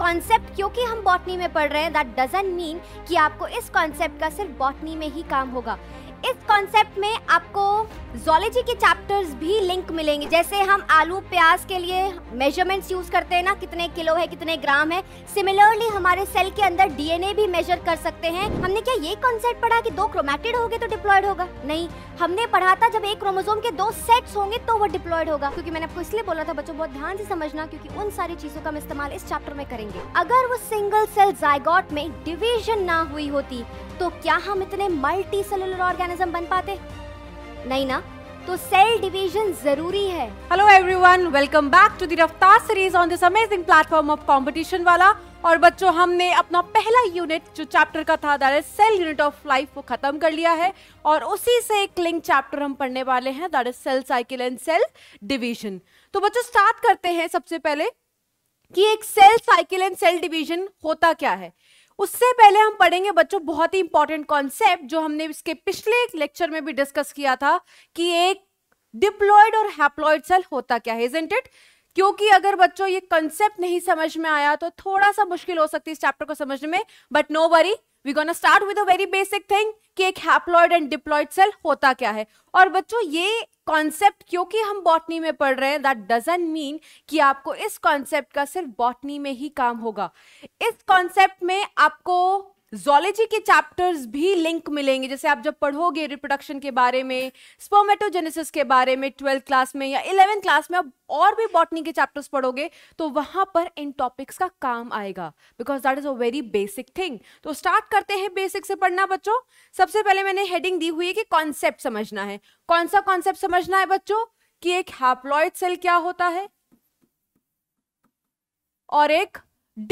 Concept क्योंकि हम botany में पढ़ रहे हैं दैट डजेंट मीन कि आपको इस कॉन्सेप्ट का सिर्फ बॉटनी में ही काम होगा इस कॉन्सेप्ट में आपको जोलॉजी के चैप्टर्स भी लिंक मिलेंगे जैसे हम आलू प्याज के लिए मेजरमेंट्स यूज करते हैं ना कितने किलो है कितने ग्राम है सिमिलरली हमारे सेल के अंदर डीएनए भी मेजर कर सकते हैं हमने क्या ये कॉन्सेप्ट पढ़ा कि दो क्रोमैटिड होंगे तो डिप्लॉयड होगा नहीं हमने पढ़ा था जब एक क्रोमोजोम के दो सेट्स होंगे तो वो डिप्लॉयड होगा क्योंकि मैंने आपको इसलिए बोला था बच्चों बहुत ध्यान से समझना क्योंकि उन सारी चीजों का हम इस्तेमाल इस चैप्टर में करेंगे अगर वो सिंगल सेल जायगॉट में डिविजन ना हुई होती तो क्या हम इतने मल्टी सेलुलर ऑर्गेनिज्म बन पाते नहीं ना तो सेल डिवीजन जरूरी है hello everyone welcome back to the Raftaar series on this amazing platform of competition वाला और बच्चों हमने अपना पहला यूनिट जो चैप्टर का था that is cell unit of life वो खत्म कर लिया है और उसी से एक लिंक चैप्टर हम पढ़ने वाले हैं that is cell cycle and cell division तो बच्चों स्टार्ट करते हैं सबसे पहले कि एक cell cycle and cell division होता क्या है उससे पहले हम पढ़ेंगे बच्चों बहुत ही इंपॉर्टेंट कॉन्सेप्ट जो हमने इसके पिछले लेक्चर में भी डिस्कस किया था कि एक डिप्लॉयड और हैप्लॉयड सेल होता क्या है इजेंट इट क्योंकि अगर बच्चों ये कंसेप्ट नहीं समझ में आया तो थोड़ा सा मुश्किल हो सकती है इस चैप्टर को समझने में but no worry we gonna start with a very basic thing कि एक हैप्लॉयड एंड डिप्लॉयड सेल होता क्या है और बच्चों ये कॉन्सेप्ट क्योंकि हम बॉटनी में पढ़ रहे हैं दैट डजेंट मीन कि आपको इस कॉन्सेप्ट का सिर्फ बॉटनी में ही काम होगा इस कॉन्सेप्ट में आपको जोलॉजी के चैप्टर्स भी लिंक मिलेंगे जैसे आप जब पढ़ोगे रिप्रोडक्शन के बारे में स्पोमेटोजेनेसिस के बारे में ट्वेल्थ क्लास में या इलेवेंथ क्लास में आप और भी बॉटनी के चैप्टर्स पढ़ोगे तो वहां पर इन टॉपिक्स का काम आएगा because that is a very basic thing तो स्टार्ट करते हैं बेसिक से पढ़ना बच्चों सबसे पहले मैंने हेडिंग दी हुई है कि कॉन्सेप्ट समझना है कौन सा कॉन्सेप्ट समझना है बच्चों कि एक हैप्लॉइड सेल क्या होता है और एक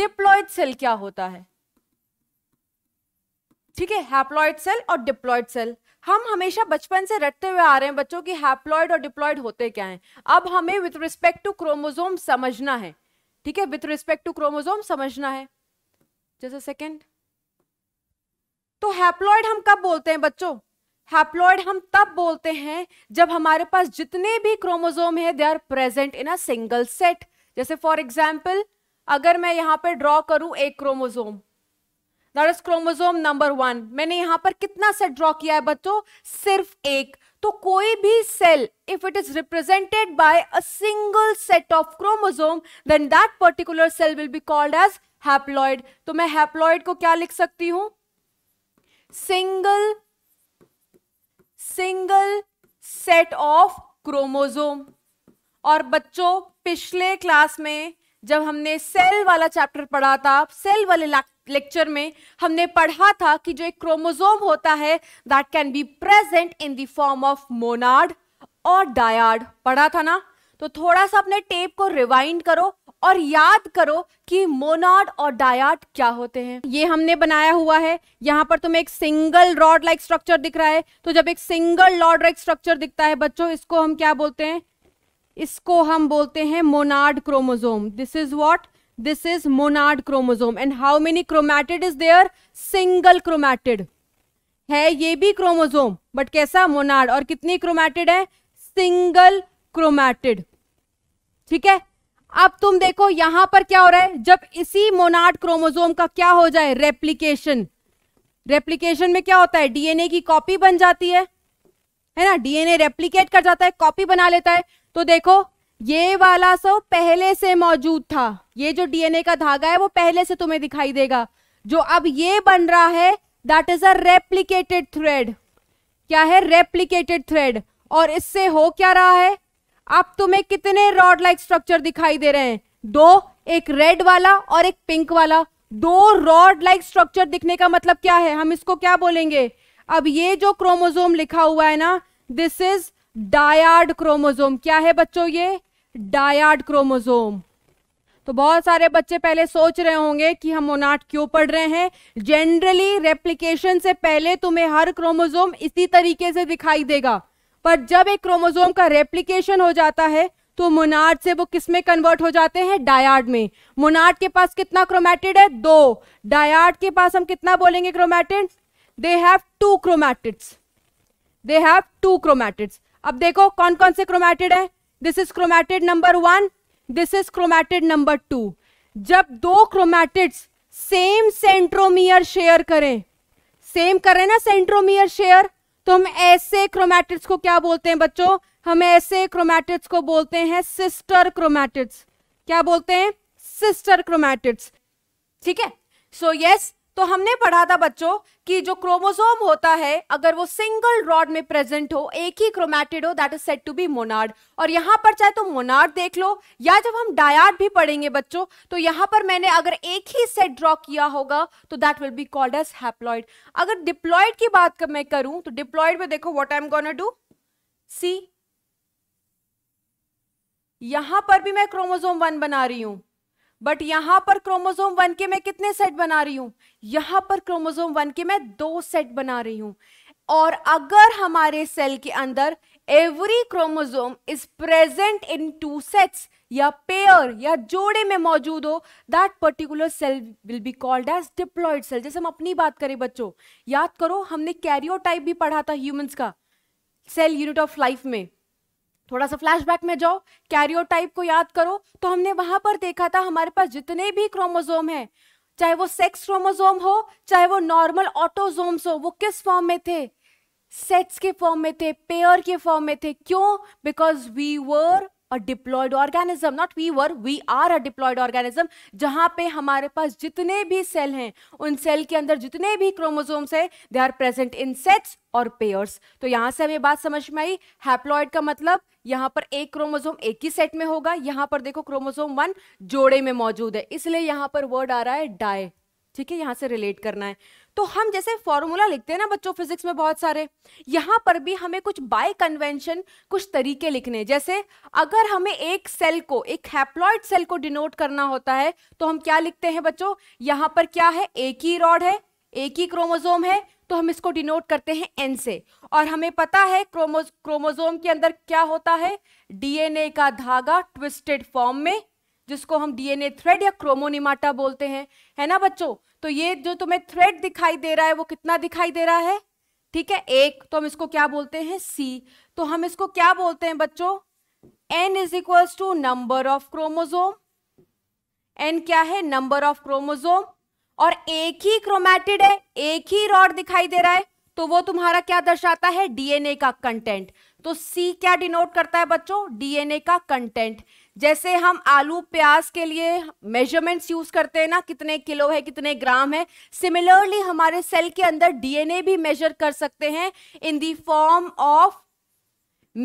डिप्लॉइड सेल क्या होता है ठीक है हैप्लॉयड सेल और डिप्लॉयड सेल हम हमेशा बचपन से रटते हुए आ रहे हैं बच्चों की हैप्लॉयड और डिप्लॉयड होते क्या हैं अब हमें विथ रिस्पेक्ट टू क्रोमोजोम समझना है ठीक है विथ रिस्पेक्ट टू क्रोमोजोम समझना है जैसे सेकेंड तो हैप्लॉयड हम कब बोलते हैं बच्चों हैप्लॉयड हम तब बोलते हैं जब हमारे पास जितने भी क्रोमोजोम है they are present in a single set जैसे फॉर एग्जाम्पल अगर मैं यहाँ पे ड्रॉ करूं एक chromosome that is chromosome number one मैंने यहां पर कितना सेट ड्रॉ किया है बच्चों सिर्फ एक तो कोई भी cell if it is represented by a single set of chromosome then that particular cell will be called as haploid तो मैं हैप्लॉइड को क्या लिख सकती हूं single single set of chromosome और बच्चों पिछले क्लास में जब हमने सेल वाला चैप्टर पढ़ा था सेल वाले लेक्चर में हमने पढ़ा था कि जो एक क्रोमोजोम होता है that can be present in the form of monad और डायाड पढ़ा था ना तो थोड़ा सा अपने टेप को रिवाइंड करो और याद करो कि मोनाड और डायड क्या होते हैं ये हमने बनाया हुआ है यहाँ पर तुम्हें एक सिंगल रॉड लाइक स्ट्रक्चर दिख रहा है तो जब एक सिंगल रॉड लाइक स्ट्रक्चर दिखता है बच्चों इसको हम क्या बोलते हैं इसको हम बोलते हैं monad chromosome this is what this is monad chromosome and how many chromatid is there single chromatid है ये भी क्रोमोजोम बट कैसा मोनाड और कितनी क्रोमैटिड है सिंगल क्रोमैटिड ठीक है अब तुम देखो यहां पर क्या हो रहा है जब इसी मोनाड क्रोमोजोम का क्या हो जाए रेप्लीकेशन रेप्लीकेशन में क्या होता है डीएनए की कॉपी बन जाती है है ना डीएनए रेप्लीकेट कर जाता है कॉपी बना लेता है तो देखो ये वाला सो पहले से मौजूद था ये जो डीएनए का धागा है वो पहले से तुम्हें दिखाई देगा जो अब ये बन रहा है that is a replicated thread क्या है रेप्लीकेटेड थ्रेड और इससे हो क्या रहा है अब तुम्हें कितने रॉड लाइक स्ट्रक्चर दिखाई दे रहे हैं दो एक रेड वाला और एक पिंक वाला दो रॉड लाइक स्ट्रक्चर दिखने का मतलब क्या है हम इसको क्या बोलेंगे अब ये जो क्रोमोजोम लिखा हुआ है ना दिस इज डायाड क्रोमोजोम क्या है बच्चों ये डायाड क्रोमोजोम तो बहुत सारे बच्चे पहले सोच रहे होंगे कि हम मोनाट क्यों पढ़ रहे हैं जनरली रेप्लीकेशन से पहले तुम्हें हर क्रोमोजोम इसी तरीके से दिखाई देगा पर जब एक क्रोमोजोम का रेप्लीकेशन हो जाता है तो मोनाट से वो किस में कन्वर्ट हो जाते हैं डायाड में मोनाट के पास कितना क्रोमैटिड है दो डायाड के पास हम कितना बोलेंगे chromatid they have two chromatids they have two chromatids अब देखो कौन कौन से क्रोमैटिड है this is chromatid number one this is chromatid number two जब दो क्रोमैटिड्स सेम सेंट्रोमियर शेयर करें सेम करें ना सेंट्रोमियर शेयर तो हम ऐसे क्रोमैटिड्स को क्या बोलते हैं बच्चों हम ऐसे क्रोमैटिड्स को बोलते हैं सिस्टर क्रोमैटिड्स क्या बोलते हैं सिस्टर क्रोमैटिड्स ठीक है सो यस तो हमने पढ़ा था बच्चों कि जो क्रोमोसोम होता है अगर वो सिंगल रॉड में प्रेजेंट हो एक ही क्रोमैटिड हो that is set to be monad और यहां पर चाहे तो मोनार्ड देख लो या जब हम डायार्ड भी पढ़ेंगे बच्चों तो यहां पर मैंने अगर एक ही सेट ड्रॉ किया होगा तो that will be called as haploid अगर डिप्लॉयड की बात कर मैं करूं तो डिप्लॉयड में देखो what I am gonna do see यहां पर भी मैं क्रोमोजोम वन बना रही हूं बट यहां पर क्रोमोजोम वन के मैं कितने सेट बना रही हूं यहां पर क्रोमोजोम वन के मैं दो सेट बना रही हूं और अगर हमारे सेल के अंदर every chromosome is present in two sets या पेयर या जोड़े में मौजूद हो that particular cell will be called as diploid cell जैसे हम अपनी बात करें बच्चों याद करो हमने कैरियोटाइप भी पढ़ा था ह्यूमंस का सेल यूनिट ऑफ लाइफ में थोड़ा सा फ्लैशबैक में जाओ कैरियोटाइप को याद करो तो हमने वहां पर देखा था हमारे पास जितने भी क्रोमोजोम हैं चाहे वो सेक्स क्रोमोजोम हो चाहे वो नॉर्मल ऑटोजोम्स हो वो किस फॉर्म में थे सेट्स के फॉर्म में थे पेयर के फॉर्म में थे क्यों because we were a diploid organism not we were we are a diploid organism जहां पे हमारे पास जितने भी सेल हैं उन सेल के अंदर जितने भी क्रोमोजोम्स हैं they are present in sets और पेयर्स तो यहां से हमें बात समझ में आई हैप्लॉयड का मतलब यहाँ पर एक क्रोमोजोम एक ही सेट में होगा यहाँ पर देखो क्रोमोजोम वन जोड़े में मौजूद है इसलिए यहाँ पर वर्ड आ रहा है डाय ठीक है यहाँ से रिलेट करना है तो हम जैसे फॉर्मूला लिखते हैं ना बच्चों फिजिक्स में बहुत सारे यहाँ पर भी हमें कुछ बाय कन्वेंशन कुछ तरीके लिखने जैसे अगर हमें एक सेल को एक हैप्लॉइड सेल को डिनोट करना होता है तो हम क्या लिखते हैं बच्चों यहाँ पर क्या है एक ही रॉड है एक ही क्रोमोजोम है तो हम इसको डिनोट करते हैं एन से और हमें पता है क्रोमो क्रोमोजोम के अंदर क्या होता है डीएनए का धागा ट्विस्टेड फॉर्म में जिसको हम डीएनए थ्रेड या क्रोमोनिमाटा बोलते हैं है ना बच्चों तो ये जो तुम्हें थ्रेड दिखाई दे रहा है वो कितना दिखाई दे रहा है ठीक है एक तो हम इसको क्या बोलते हैं सी तो हम इसको क्या बोलते हैं बच्चों n is equals to number of chromosome n क्या है नंबर ऑफ क्रोमोजोम और एक ही क्रोमैटिड है एक ही रॉड दिखाई दे रहा है तो वो तुम्हारा क्या दर्शाता है डीएनए का कंटेंट तो सी क्या डिनोट करता है बच्चों डीएनए का कंटेंट जैसे हम आलू प्याज के लिए मेजरमेंट्स यूज करते हैं ना कितने किलो है कितने ग्राम है सिमिलरली हमारे सेल के अंदर डीएनए भी मेजर कर सकते हैं in the form of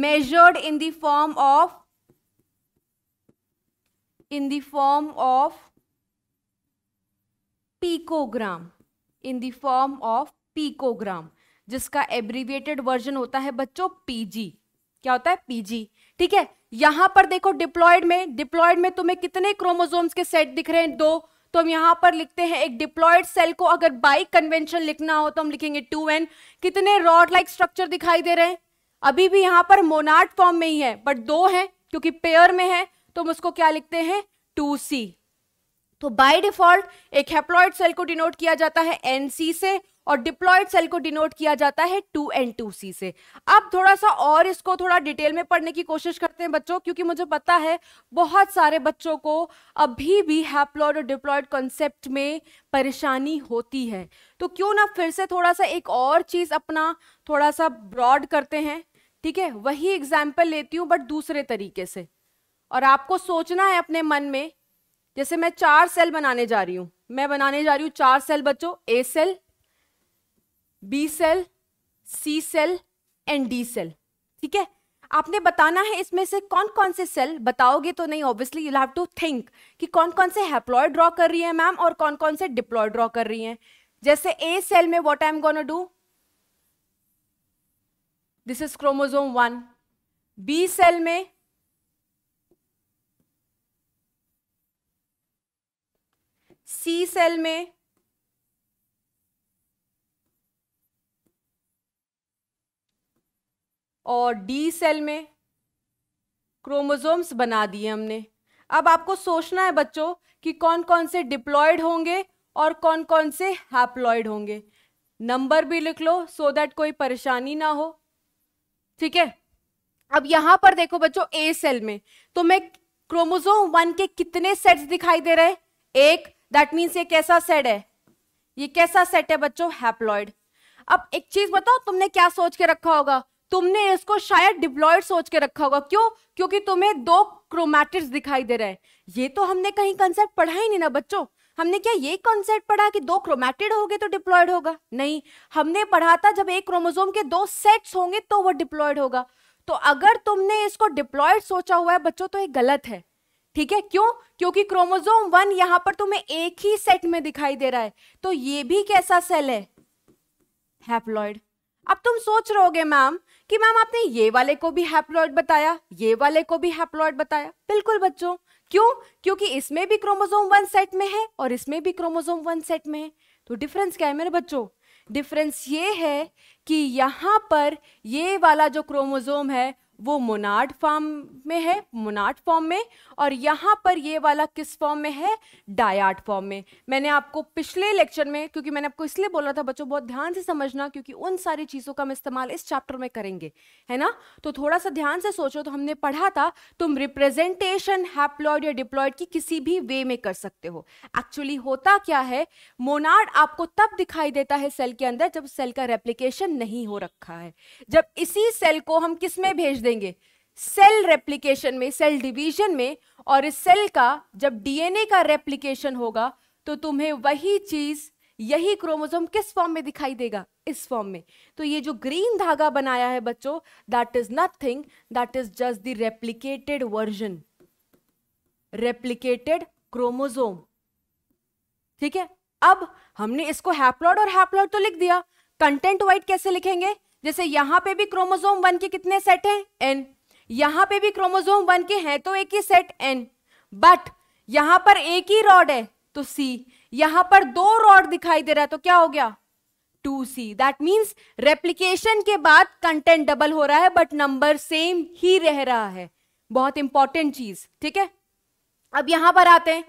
measured in the form of in the form of picogram in the form of picogram जिसका एब्रीविएटेड वर्जन होता है बच्चों पीजी क्या होता है पीजी ठीक है यहां पर देखो डिप्लॉयड में डिप्लॉयड में तुम्हें कितने क्रोमोजोम्स के सेट दिख रहे हैं दो तो हम यहां पर लिखते हैं एक डिप्लॉयड सेल को अगर बाई कन्वेंशन लिखना हो तो हम लिखेंगे टू एन कितने रॉड लाइक स्ट्रक्चर दिखाई दे रहे हैं अभी भी यहां पर मोनार्ट फॉर्म में ही है बट दो है क्योंकि पेयर में है तो हम उसको क्या लिखते हैं टू सी तो बाय डिफॉल्ट एक हेप्लॉइड सेल को डिनोट किया जाता है एन सी से और डिप्लॉयड सेल को डिनोट किया जाता है टू एन टू सी से अब थोड़ा सा और इसको थोड़ा डिटेल में पढ़ने की कोशिश करते हैं बच्चों क्योंकि मुझे पता है बहुत सारे बच्चों को अभी भी हैप्लॉयड और डिप्लॉयड कॉन्सेप्ट में परेशानी होती है तो क्यों ना फिर से थोड़ा सा एक और चीज़ अपना थोड़ा सा ब्रॉड करते हैं ठीक है वही एग्जाम्पल लेती हूँ बट दूसरे तरीके से और आपको सोचना है अपने मन में जैसे मैं चार सेल बनाने जा रही हूं मैं बनाने जा रही हूँ चार सेल बच्चों A cell B cell C cell and D cell ठीक है आपने बताना है इसमें से कौन कौन से सेल बताओगे तो नहीं obviously you have to think कि कौन कौन से हैप्लॉय ड्रॉ कर रही है मैम और कौन कौन से डिप्लॉय ड्रॉ कर रही हैं जैसे ए सेल में what I am gonna do this is chromosome one B cell में सी सेल में और डी सेल में क्रोमोसोम्स बना दिए हमने अब आपको सोचना है बच्चों कि कौन कौन से डिप्लॉयड होंगे और कौन कौन से हैप्लॉयड होंगे नंबर भी लिख लो सो so दैट कोई परेशानी ना हो ठीक है अब यहां पर देखो बच्चों ए सेल में तो मैं क्रोमोजोम वन के कितने सेट्स दिखाई दे रहे हैं एक दैट मीन्स ये कैसा सेट है ये कैसा सेट है बच्चों हैप्लॉयड अब एक चीज बताओ तुमने क्या सोच के रखा होगा तुमने इसको शायद डिप्लॉयड सोच के रखा होगा क्यों क्योंकि तुम्हें दो क्रोमैटिड्स दिखाई दे रहे हैं ये तो हमने कहीं कंसेप्ट पढ़ा ही नहीं ना बच्चों हमने क्या ये कॉन्सेप्ट पढ़ा कि दो क्रोमैटिड होंगे तो डिप्लॉयड होगा नहीं हमने पढ़ा था जब एक क्रोमोजोम के दो सेट्स होंगे तो वो डिप्लॉयड होगा तो अगर तुमने इसको डिप्लॉयड सोचा हुआ है बच्चों तो ये गलत है ठीक है क्यों क्योंकि क्रोमोजोम वन यहां पर तुम्हें एक ही सेट में दिखाई दे रहा है तो ये भी कैसा सेल है हैप्लॉइड अब तुम सोच रहोगे मैम कि मैम आपने ये वाले को भी हैप्लॉयड बताया ये वाले को भी हैप्लॉयड बताया बिल्कुल बच्चों क्यों क्योंकि इसमें भी क्रोमोजोम वन सेट में है और इसमें भी क्रोमोजोम वन सेट में है तो डिफरेंस क्या है मेरे बच्चों डिफरेंस ये है कि यहाँ पर ये वाला जो क्रोमोजोम है वो मोनार्ड फॉर्म में है मोनार्ड फॉर्म में और यहाँ पर ये वाला किस फॉर्म में है डायार्ड फॉर्म में मैंने आपको पिछले लेक्चर में क्योंकि मैंने आपको इसलिए बोला था बच्चों बहुत ध्यान से समझना क्योंकि उन सारी चीज़ों का हम इस्तेमाल इस चैप्टर में करेंगे है ना तो थोड़ा सा ध्यान से सोचो तो हमने पढ़ा था तुम रिप्रेजेंटेशन हैप्लॉयड या डिप्लॉयड की किसी भी वे में कर सकते हो एक्चुअली होता क्या है मोनाड आपको तब दिखाई देता है सेल के अंदर जब सेल का रेप्लीकेशन नहीं हो रखा है जब इसी सेल को हम किस में भेज देंगे सेल रेप्लिकेशन में सेल डिवीजन में और इस सेल का जब डीएनए का रेप्लिकेशन होगा तो तुम्हें वही चीज यही क्रोमोसोम किस फॉर्म में दिखाई देगा इस फॉर्म में तो ये जो ग्रीन धागा बनाया है बच्चों that is nothing that is just the replicated version replicated chromosome ठीक है अब हमने इसको हैप्लॉड और हैप्लॉड तो लिख दिया कंटेंट वाइट कैसे लिखेंगे जैसे यहाँ पे भी क्रोमोजोम वन के कितने सेट हैं एन यहाँ पे भी क्रोमोजोम वन के हैं तो एक ही सेट एन बट यहाँ पर एक ही रॉड है तो सी यहाँ पर दो रॉड दिखाई दे रहा है तो क्या हो गया to see that means replication के बाद कंटेंट डबल हो रहा है बट नंबर सेम ही रह रहा है बहुत इंपॉर्टेंट चीज ठीक है अब यहां पर आते हैं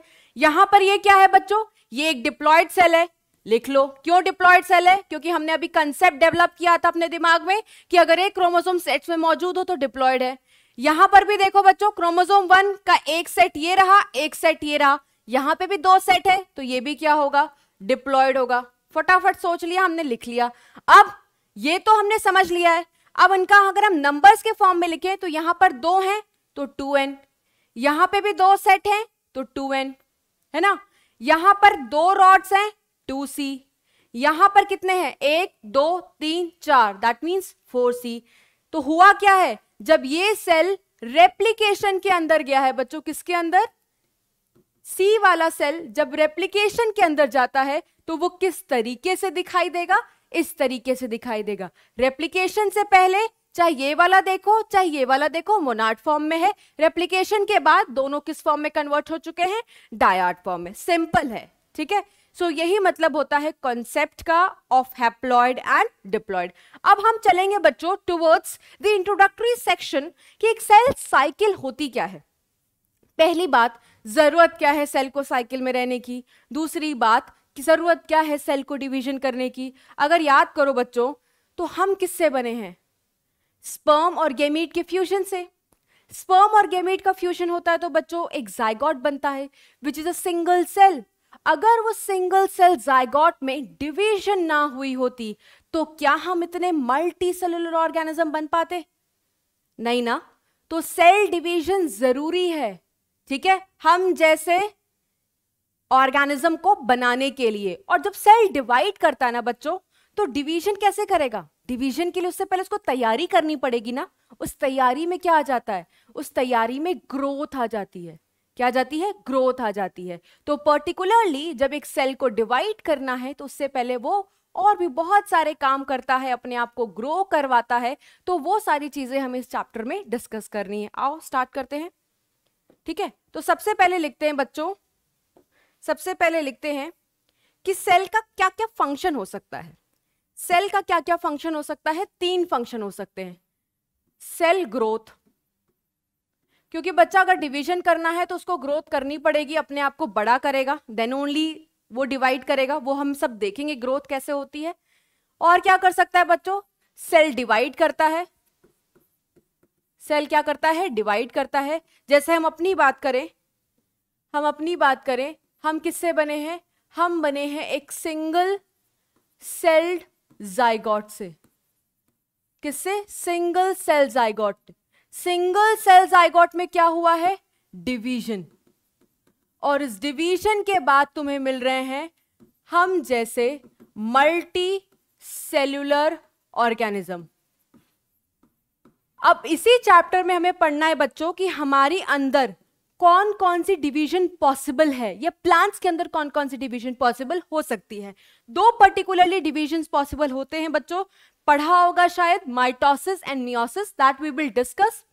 यहां पर ये क्या है बच्चों ये एक डिप्लॉयड सेल है लिख लो क्यों डिप्लॉयड सेल है क्योंकि हमने अभी कंसेप्ट डेवलप किया था अपने दिमाग में कि अगर एक क्रोमोसोम सेट्स में मौजूद हो तो डिप्लॉयड है यहां पर भी देखो बच्चों क्रोमोसोम वन का एक सेट ये रहा एक सेट ये रहा यहां पे भी दो सेट है तो ये भी क्या होगा डिप्लॉयड होगा फटाफट सोच लिया हमने लिख लिया अब ये तो हमने समझ लिया है अब इनका अगर हम नंबर्स के फॉर्म में लिखे तो यहां पर दो हैं तो टू एन यहां पे भी दो सेट हैं तो टू एन है ना यहां पर दो रॉड्स हैं टू सी यहां पर कितने हैं एक दो तीन चार दैट मीन्स फोर सी तो हुआ क्या है जब ये सेल रेप्लीकेशन के अंदर गया है बच्चों किसके अंदर सी वाला सेल जब रेप्लीकेशन के अंदर जाता है तो वो किस तरीके से दिखाई देगा इस तरीके से दिखाई देगा रेप्लीकेशन से पहले चाहे ये वाला देखो चाहे ये वाला देखो मोनाट फॉर्म में है रेप्लीकेशन के बाद दोनों किस फॉर्म में कन्वर्ट हो चुके हैं डायाट फॉर्म में सिंपल है ठीक है सो so, यही मतलब होता है कॉन्सेप्ट का ऑफ हैप्लॉयड एंड डिप्लॉयड अब हम चलेंगे बच्चों टुवर्ड्स द इंट्रोडक्टरी सेक्शन कि एक सेल साइकिल होती क्या है पहली बात ज़रूरत क्या है सेल को साइकिल में रहने की दूसरी बात कि ज़रूरत क्या है सेल को डिवीजन करने की अगर याद करो बच्चों तो हम किससे बने हैं स्पर्म और गेमीट के फ्यूजन से स्पर्म और गेमीट का फ्यूजन होता है तो बच्चों एक जाइगॉट बनता है which is a single cell अगर वो सिंगल सेल जायगॉट में डिवीजन ना हुई होती तो क्या हम इतने मल्टी सेलुलर ऑर्गेनिज्म बन पाते नहीं ना तो सेल डिवीजन जरूरी है ठीक है हम जैसे ऑर्गेनिज्म को बनाने के लिए और जब सेल डिवाइड करता है ना बच्चों तो डिवीजन कैसे करेगा डिवीजन के लिए उससे पहले उसको तैयारी करनी पड़ेगी ना उस तैयारी में क्या आ जाता है उस तैयारी में ग्रोथ आ जाती है क्या जाती है ग्रोथ आ जाती है तो पर्टिकुलरली जब एक सेल को डिवाइड करना है तो उससे पहले वो और भी बहुत सारे काम करता है अपने आप को ग्रो करवाता है तो वो सारी चीज़ें हमें इस चैप्टर में डिस्कस करनी है आओ स्टार्ट करते हैं ठीक है तो सबसे पहले लिखते हैं बच्चों सबसे पहले लिखते हैं कि सेल का क्या क्या फंक्शन हो सकता है सेल का क्या क्या फंक्शन हो सकता है तीन फंक्शन हो सकते हैं सेल ग्रोथ क्योंकि बच्चा अगर डिवीजन करना है तो उसको ग्रोथ करनी पड़ेगी अपने आप को बड़ा करेगा देन ओनली वो डिवाइड करेगा वो हम सब देखेंगे ग्रोथ कैसे होती है और क्या कर सकता है बच्चों सेल डिवाइड करता है सेल क्या करता है डिवाइड करता है जैसे हम अपनी बात करें हम अपनी बात करें हम किससे बने हैं हम बने हैं एक सिंगल सेल्ड जाइगॉट से किससे single cell zygote single cell zygote में क्या हुआ है डिवीजन और इस डिवीजन के बाद तुम्हें मिल रहे हैं हम जैसे मल्टी सेल्यूलर ऑर्गेनिज्म अब इसी चैप्टर में हमें पढ़ना है बच्चों कि हमारी अंदर कौन कौन सी डिवीजन पॉसिबल है या प्लांट्स के अंदर कौन कौन सी डिवीजन पॉसिबल हो सकती है दो पर्टिकुलरली डिवीजन पॉसिबल होते हैं बच्चों पढ़ा होगा शायद mitosis and meiosis that we will discuss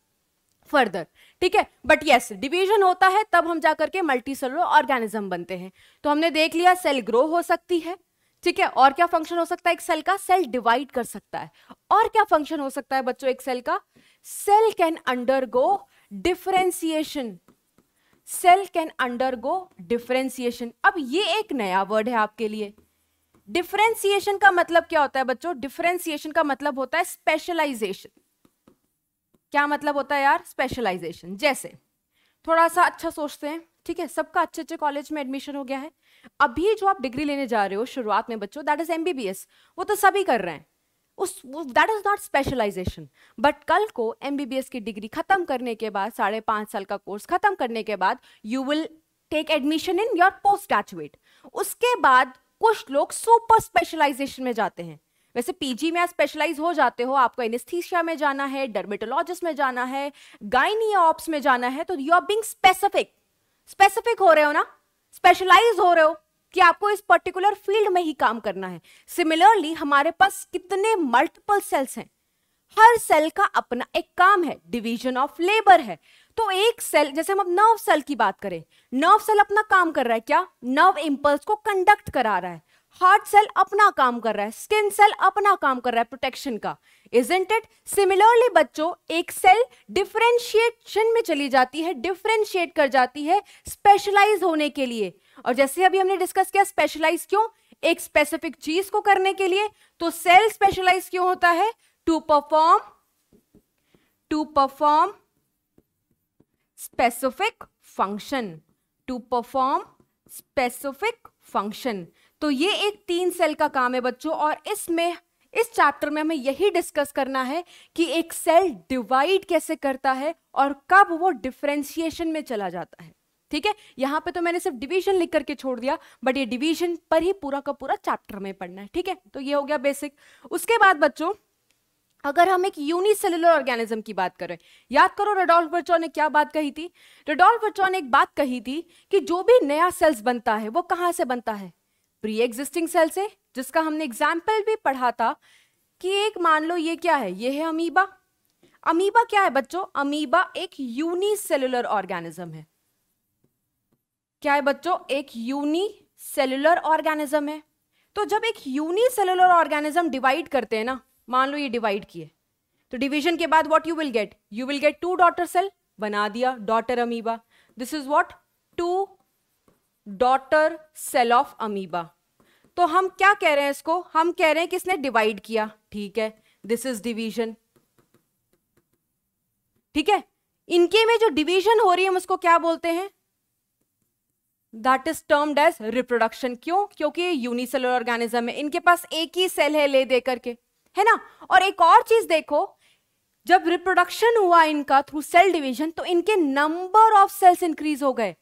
further ठीक है बट यस डिवीजन होता है तब हम जाकर के मल्टी सेलुलर ऑर्गेनिज्म बनते हैं तो हमने देख लिया सेल ग्रो हो सकती है ठीक है और क्या फंक्शन हो सकता है एक सेल का सेल डिवाइड कर सकता है और क्या फंक्शन हो सकता है बच्चों एक सेल का cell can undergo differentiation cell can undergo differentiation अब ये एक नया वर्ड है आपके लिए डिफ्रेंसिएशन का मतलब क्या होता है बच्चों डिफ्रेंसिएशन का मतलब होता है स्पेशलाइजेशन क्या मतलब होता है यार स्पेशलाइजेशन जैसे थोड़ा सा अच्छा सोचते हैं ठीक है सबका अच्छे अच्छे कॉलेज में एडमिशन हो गया है अभी जो आप डिग्री लेने जा रहे हो शुरुआत में बच्चों दैट इज एमबीबीएस वो तो सभी कर रहे हैं उस that is not specialization but कल को एमबीबीएस की डिग्री खत्म करने के बाद साढ़े पांच साल का कोर्स खत्म करने के बाद you will take admission in your post graduate उसके बाद कुछ लोग सुपर स्पेशलाइजेशन में जाते हैं वैसे पीजी में आप स्पेशलाइज हो जाते हो आपको एनिस्थीसिया में जाना है डर्मेटोलॉजिस्ट में जाना है गाइनी ऑप्स में जाना है तो you are being specific specific हो रहे हो ना स्पेशलाइज हो रहे हो कि आपको इस पर्टिकुलर फील्ड में ही काम करना है सिमिलरली हमारे पास कितने मल्टीपल सेल्स हैं हर सेल का अपना एक काम है डिवीजन ऑफ लेबर है तो एक सेल जैसे हम अब नर्व सेल की बात करें नर्व सेल अपना काम कर रहा है क्या नर्व इम्पल्स को कंडक्ट करा रहा है हार्ट सेल अपना काम कर रहा है स्किन सेल अपना काम कर रहा है प्रोटेक्शन का इजेंट इट सिमिलरली बच्चों एक सेल डिफ्रेंशिएशन में चली जाती है डिफ्रेंशिएट कर जाती है स्पेशलाइज होने के लिए और जैसे अभी हमने डिस्कस किया स्पेशलाइज क्यों एक स्पेसिफिक चीज को करने के लिए तो सेल स्पेशलाइज क्यों होता है to perform to perform specific function to perform specific function तो ये एक तीन सेल का काम है बच्चों और इसमें इस चैप्टर में हमें यही डिस्कस करना है कि एक सेल डिवाइड कैसे करता है और कब वो डिफ्रेंशिएशन में चला जाता है ठीक है यहां पे तो मैंने सिर्फ डिवीजन लिख करके छोड़ दिया बट ये डिवीजन पर ही पूरा का पूरा चैप्टर में पढ़ना है ठीक है तो ये हो गया बेसिक उसके बाद बच्चों अगर हम एक यूनिसेलुलर ऑर्गेनिज्म की बात करें याद करो रेडोल्फ बच्चों ने क्या बात कही थी रेडोल्फ बच्चों ने एक बात कही थी कि जो भी नया सेल्स बनता है वो कहाँ से बनता है प्री एग्जिस्टिंग सेल से जिसका हमने एग्जाम्पल भी पढ़ा था कि एक मान लो ये क्या है ये है अमीबा अमीबा क्या है बच्चों अमीबा एक यूनिसेलुलर ऑर्गेनिज्म है क्या है बच्चों एक यूनिसेलुलर ऑर्गेनिज्म है तो जब एक यूनिसेलुलर ऑर्गेनिज्म डिवाइड करते हैं ना मान लो ये डिवाइड किए तो डिवीजन के बाद what you will get you will get two daughter cell बना दिया daughter amoeba this is what two daughter cell of amoeba तो हम क्या कह रहे हैं इसको हम कह रहे हैं कि इसने डिवाइड किया ठीक है दिस इज डिवीजन ठीक है इनके में जो डिवीजन हो रही है हम उसको क्या बोलते हैं that is termed as reproduction क्यों क्योंकि यूनिसेलर ऑर्गेनिज्म है इनके पास एक ही सेल है ले दे करके है ना और एक और चीज देखो जब रिप्रोडक्शन हुआ इनका थ्रू सेल डिवीजन तो इनके नंबर ऑफ सेल्स इंक्रीज हो गए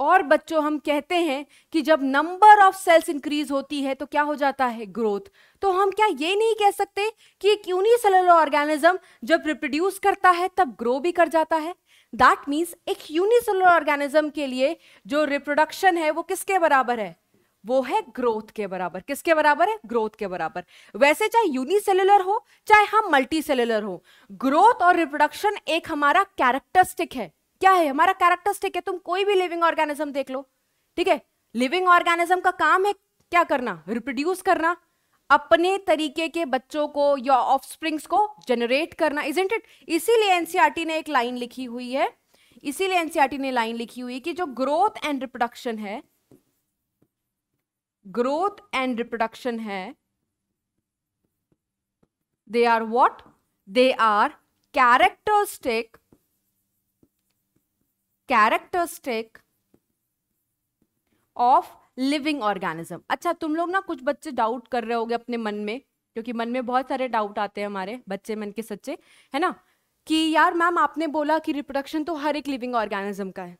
और बच्चों हम कहते हैं कि जब नंबर ऑफ सेल्स इंक्रीज होती है तो क्या हो जाता है ग्रोथ तो हम क्या ये नहीं कह सकते कि एक यूनिसेलुलर ऑर्गेनिज्म जब रिप्रोड्यूस करता है तब ग्रो भी कर जाता है दैट मीन्स एक यूनिसेलुलर ऑर्गेनिज्म के लिए जो रिप्रोडक्शन है वो किसके बराबर है वो है ग्रोथ के बराबर किसके बराबर है ग्रोथ के बराबर वैसे चाहे यूनिसेलुलर हो चाहे हम मल्टी सेलुलर हो ग्रोथ और रिप्रोडक्शन एक हमारा कैरेक्टरिस्टिक है क्या है हमारा कैरेक्टरिस्टिक है तुम कोई भी लिविंग ऑर्गेनिज्म देख लो ठीक है लिविंग ऑर्गेनिज्म का काम है क्या करना रिप्रोड्यूस करना अपने तरीके के बच्चों को या स्प्रिंग्स को जनरेट करना इज इट इसीलिए एनसीआरटी e ने एक लाइन लिखी हुई है इसीलिए एनसीआरटी e ने लाइन लिखी हुई है कि जो ग्रोथ एंड रिप्रोडक्शन है ग्रोथ एंड रिप्रोडक्शन है they are what they are characteristic characteristic of living organism अच्छा तुम लोग ना कुछ बच्चे डाउट कर रहे होगे अपने मन में क्योंकि मन में बहुत सारे डाउट आते हैं हमारे बच्चे मन के सच्चे है ना कि यार मैम आपने बोला कि रिप्रोडक्शन तो हर एक लिविंग ऑर्गेनिज्म का है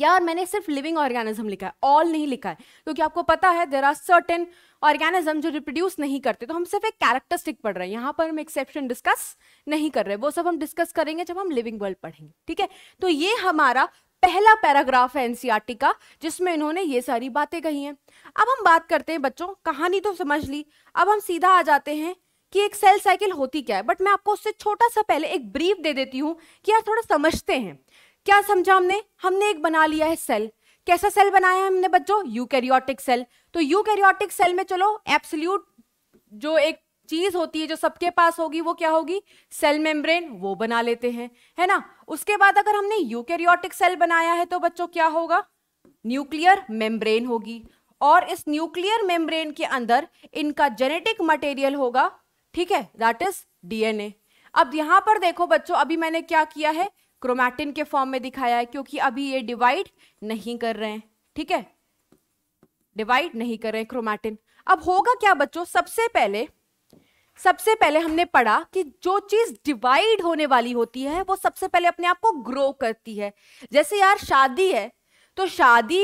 या और मैंने सिर्फ लिविंग ऑर्गेनिज्म लिखा है ऑल नहीं लिखा है क्योंकि आपको पता है देर आर सर्टेन ऑर्गेनिज्म जो रिप्रोड्यूस नहीं करते तो हम सिर्फ एक कैरेक्टरिस्टिक पढ़ रहे हैं यहाँ पर हम एक्सेप्शन डिस्कस नहीं कर रहे वो सब हम डिस्कस करेंगे जब हम लिविंग वर्ल्ड पढ़ेंगे ठीक है तो ये हमारा पहला पैराग्राफ है एनसीआरटी e का जिसमें इन्होंने ये सारी बातें कही हैं अब हम बात करते हैं बच्चों कहानी तो समझ ली अब हम सीधा आ जाते हैं कि एक सेल साइकिल होती क्या है बट मैं आपको उससे छोटा सा पहले एक ब्रीफ दे देती हूँ कि यार थोड़ा समझते हैं क्या समझा हमने हमने एक बना लिया है सेल कैसा सेल बनाया है हमने बच्चों यूकैरियोटिक सेल तो यूकैरियोटिक सेल में चलो एब्सोल्यूट जो एक चीज होती है जो सबके पास होगी वो क्या होगी सेल मेम्ब्रेन वो बना लेते हैं है ना उसके बाद अगर हमने यूकैरियोटिक सेल बनाया है तो बच्चों क्या होगा न्यूक्लियर मेम्ब्रेन होगी और इस न्यूक्लियर मेम्ब्रेन के अंदर इनका जेनेटिक मटेरियल होगा ठीक है दैट इज डीएनए अब यहां पर देखो बच्चों अभी मैंने क्या किया है क्रोमैटिन के फॉर्म में दिखाया है क्योंकि अभी ये डिवाइड नहीं कर रहे हैं ठीक है डिवाइड नहीं कर रहे हैं क्रोमैटिन अब होगा क्या बच्चों सबसे पहले सबसे पहले हमने पढ़ा कि जो चीज डिवाइड होने वाली होती है वो सबसे पहले अपने आप को ग्रो करती है जैसे यार शादी है तो शादी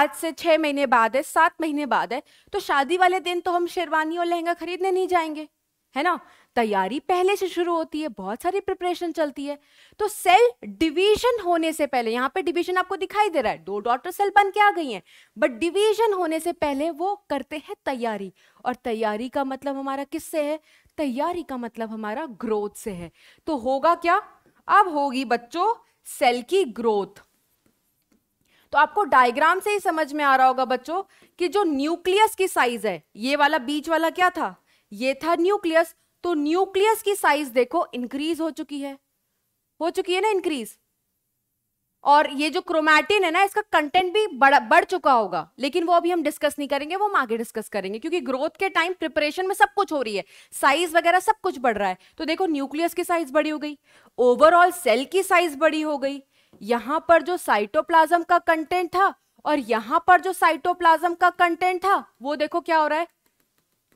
आज से छह महीने बाद है सात महीने बाद है तो शादी वाले दिन तो हम शेरवानी और लहंगा खरीदने नहीं जाएंगे है ना तैयारी पहले से शुरू होती है बहुत सारी प्रिपरेशन चलती है तो सेल डिवीजन होने से पहले यहाँ पे डिवीजन आपको दिखाई दे रहा है दो डॉटर सेल बन के आ गई हैं बट डिवीजन होने से पहले वो करते हैं तैयारी और तैयारी का मतलब हमारा किससे है तैयारी का मतलब हमारा ग्रोथ से है तो होगा क्या अब होगी बच्चों सेल की ग्रोथ तो आपको डायग्राम से ही समझ में आ रहा होगा बच्चों कि जो न्यूक्लियस की साइज है ये वाला बीच वाला क्या था ये था न्यूक्लियस तो न्यूक्लियस की साइज देखो इंक्रीज हो चुकी है हो चुकी है ना इंक्रीज और ये जो क्रोमैटिन है ना इसका कंटेंट भी बढ़ बढ़ चुका होगा लेकिन वो अभी हम डिस्कस नहीं करेंगे वो हम आगे डिस्कस करेंगे क्योंकि ग्रोथ के टाइम प्रिपरेशन में सब कुछ हो रही है साइज वगैरह सब कुछ बढ़ रहा है तो देखो न्यूक्लियस की साइज बड़ी हो गई ओवरऑल सेल की साइज बड़ी हो गई यहां पर जो साइटोप्लाज्म का कंटेंट था और यहां पर जो साइटोप्लाज्म का कंटेंट था वो देखो क्या हो रहा है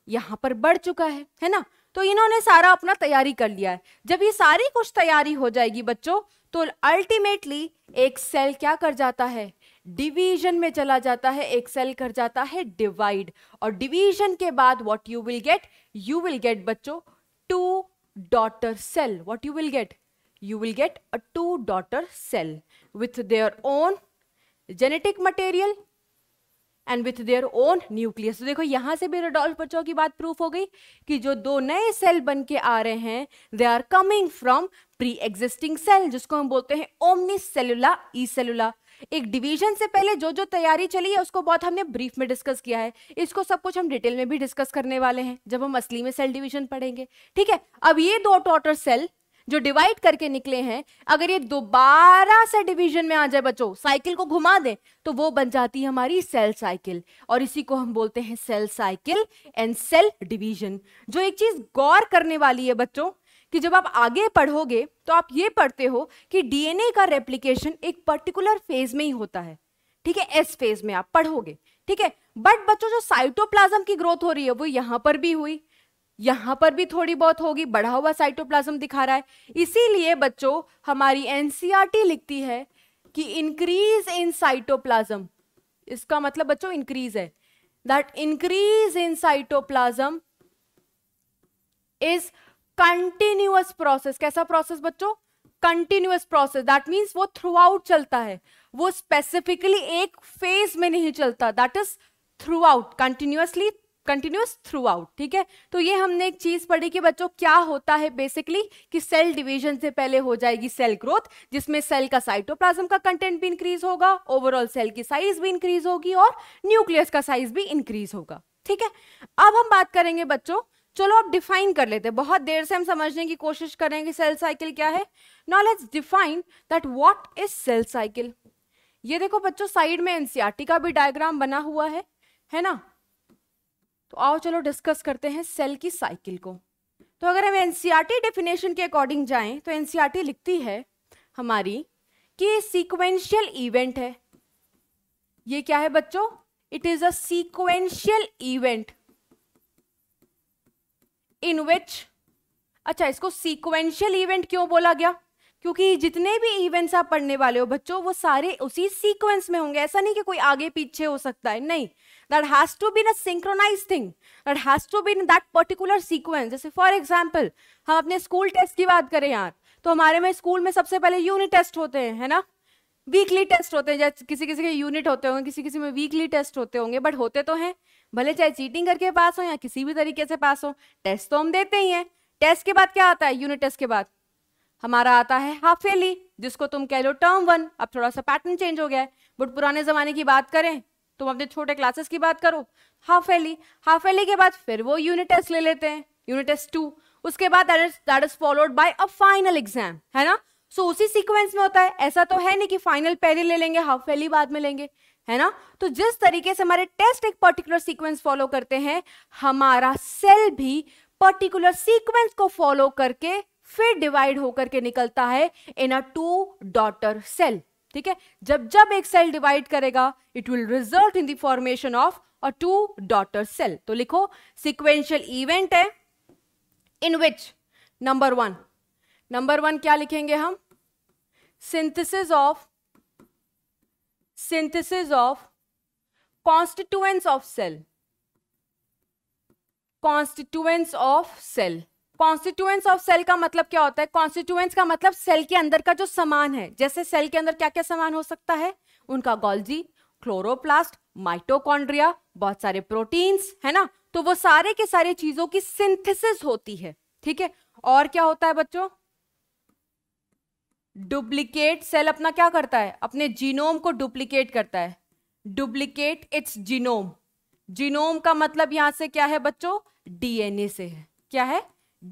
यहां पर बढ़ चुका है है ना तो इन्होंने सारा अपना तैयारी कर लिया है जब ये सारी कुछ तैयारी हो जाएगी बच्चों तो अल्टीमेटली एक सेल क्या कर जाता है डिवीजन में चला जाता है एक सेल कर जाता है डिवाइड और डिवीजन के बाद what you will get you will get बच्चों two daughter cell what you will get you will get a two daughter cell with their own genetic material and with their own nucleus देखो यहाँ से भी Rudolf बचो की बात proof हो गई कि जो दो नए सेल बन के आ रहे हैं they are coming from pre existing cell जिसको हम बोलते हैं ओमनी सेलुला ई सेलुला एक डिवीजन से पहले जो जो तैयारी चली है उसको बहुत हमने ब्रीफ में डिस्कस किया है इसको सब कुछ हम डिटेल में भी डिस्कस करने वाले हैं जब हम असली में सेल डिवीजन पढ़ेंगे ठीक है अब ये दो टोटर सेल जो डिवाइड करके निकले हैं अगर ये दोबारा से डिवीजन में आ जाए बच्चों साइकिल को घुमा दें तो वो बन जाती है हमारी सेल साइकिल और इसी को हम बोलते हैं cell cycle and cell division जो एक चीज गौर करने वाली है बच्चों कि जब आप आगे पढ़ोगे तो आप ये पढ़ते हो कि डीएनए का रेप्लीकेशन एक पर्टिकुलर फेज में ही होता है ठीक है एस फेज में आप पढ़ोगे ठीक है बट बच्चों जो साइटोप्लाज्म की ग्रोथ हो रही है वो यहां पर भी हुई यहां पर भी थोड़ी बहुत होगी बढ़ा हुआ साइटोप्लाज्म दिखा रहा है इसीलिए बच्चों हमारी एनसीआरटी e लिखती है कि इंक्रीज इन साइटोप्लाज्म इसका मतलब बच्चों इंक्रीज है that increase in cytoplasm is continuous process कैसा प्रोसेस बच्चों कंटिन्यूअस प्रोसेस दैट मीन्स वो थ्रू आउट चलता है वो स्पेसिफिकली एक फेज में नहीं चलता that is throughout continuously continuous throughout ठीक है तो ये हमने एक चीज पढ़ी कि बच्चों क्या होता है बेसिकली कि सेल डिवीजन से पहले हो जाएगी सेल ग्रोथ जिसमें सेल का साइटोप्लाज्म का कंटेंट भी इंक्रीज होगा ओवरऑल सेल की साइज भी इंक्रीज होगी और न्यूक्लियस का साइज भी इंक्रीज होगा ठीक है अब हम बात करेंगे बच्चों चलो अब डिफाइन कर लेते हैं बहुत देर से हम समझने की कोशिश करेंगे सेल साइकिल क्या है knowledge define that what is cell cycle ये देखो बच्चों साइड में एनसीआरटी का भी डायग्राम बना हुआ है है ना तो आओ चलो डिस्कस करते हैं सेल की साइकिल को तो अगर हम एनसीईआरटी डेफिनेशन e के अकॉर्डिंग जाएं तो एनसीईआरटी e लिखती है हमारी कि सीक्वेंशियल इवेंट है ये क्या है बच्चों it is a sequential event in which अच्छा इसको सीक्वेंशियल इवेंट क्यों बोला गया क्योंकि जितने भी इवेंट्स आप पढ़ने वाले हो बच्चों वो सारे उसी सीक्वेंस में होंगे ऐसा नहीं कि कोई आगे पीछे हो सकता है नहीं that has to be in a synchronized thing that has to be in that particular sequence जैसे for example हम अपने स्कूल टेस्ट की बात करें यार तो हमारे में स्कूल में सबसे पहले यूनिट टेस्ट होते हैं है ना वीकली टेस्ट होते हैं जैसे किसी किसी के यूनिट होते होंगे किसी किसी में वीकली टेस्ट होते होंगे बट होते तो हैं भले चाहे चीटिंग करके पास हो या किसी भी तरीके से पास हो टेस्ट तो हम देते ही हैं टेस्ट के बाद क्या आता है यूनिट टेस्ट के बाद हमारा आता है हाफ एली जिसको तुम कह लो टर्म वन अब थोड़ा सा पैटर्न चेंज हो गया है बट पुराने जमाने की बात करें तुम अपने छोटे क्लासेस की बात करो हाफ एली हाफ एली के बाद फिर वो यूनिट टेस्ट ले लेते हैं यूनिट टेस्ट टू उसके बाद that is followed by a final exam है ना सो so, उसी सीक्वेंस में होता है ऐसा तो है नहीं कि फाइनल पहले ले लेंगे हाफ एली बाद में लेंगे है ना तो जिस तरीके से हमारे टेस्ट एक पर्टिकुलर सीक्वेंस फॉलो करते हैं हमारा सेल भी पर्टिकुलर सीक्वेंस को फॉलो करके फिर डिवाइड होकर के निकलता है in a two daughter cell ठीक है जब जब एक सेल डिवाइड करेगा it will result in the formation of a two daughter cell तो लिखो सिक्वेंशियल इवेंट है in which number one number one क्या लिखेंगे हम synthesis of synthesis of constituents of cell constituents of cell constituents of cell का मतलब क्या होता है कॉन्स्टिट्यूएंट्स का मतलब सेल के अंदर का जो सामान है जैसे सेल के अंदर क्या क्या सामान हो सकता है उनका गोल्जी क्लोरोप्लास्ट माइटोकॉन्ड्रिया बहुत सारे प्रोटीन्स है ना तो वो सारे के सारे चीजों की सिंथेसिस होती है ठीक है और क्या होता है बच्चों डुप्लीकेट सेल अपना क्या करता है अपने जीनोम को डुप्लीकेट करता है डुप्लीकेट इट्स जीनोम जीनोम का मतलब यहां से क्या है बच्चों डीएनए से है क्या है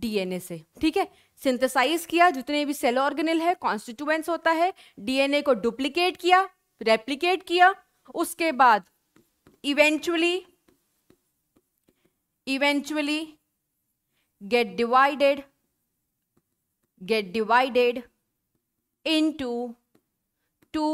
डीएनए से ठीक है सिंथेसाइज किया जितने भी सेल ऑर्गेनिल है कॉन्स्टिट्यूएंट्स होता है डीएनए को डुप्लीकेट किया रेप्लीकेट किया उसके बाद eventually eventually get divided get divided into two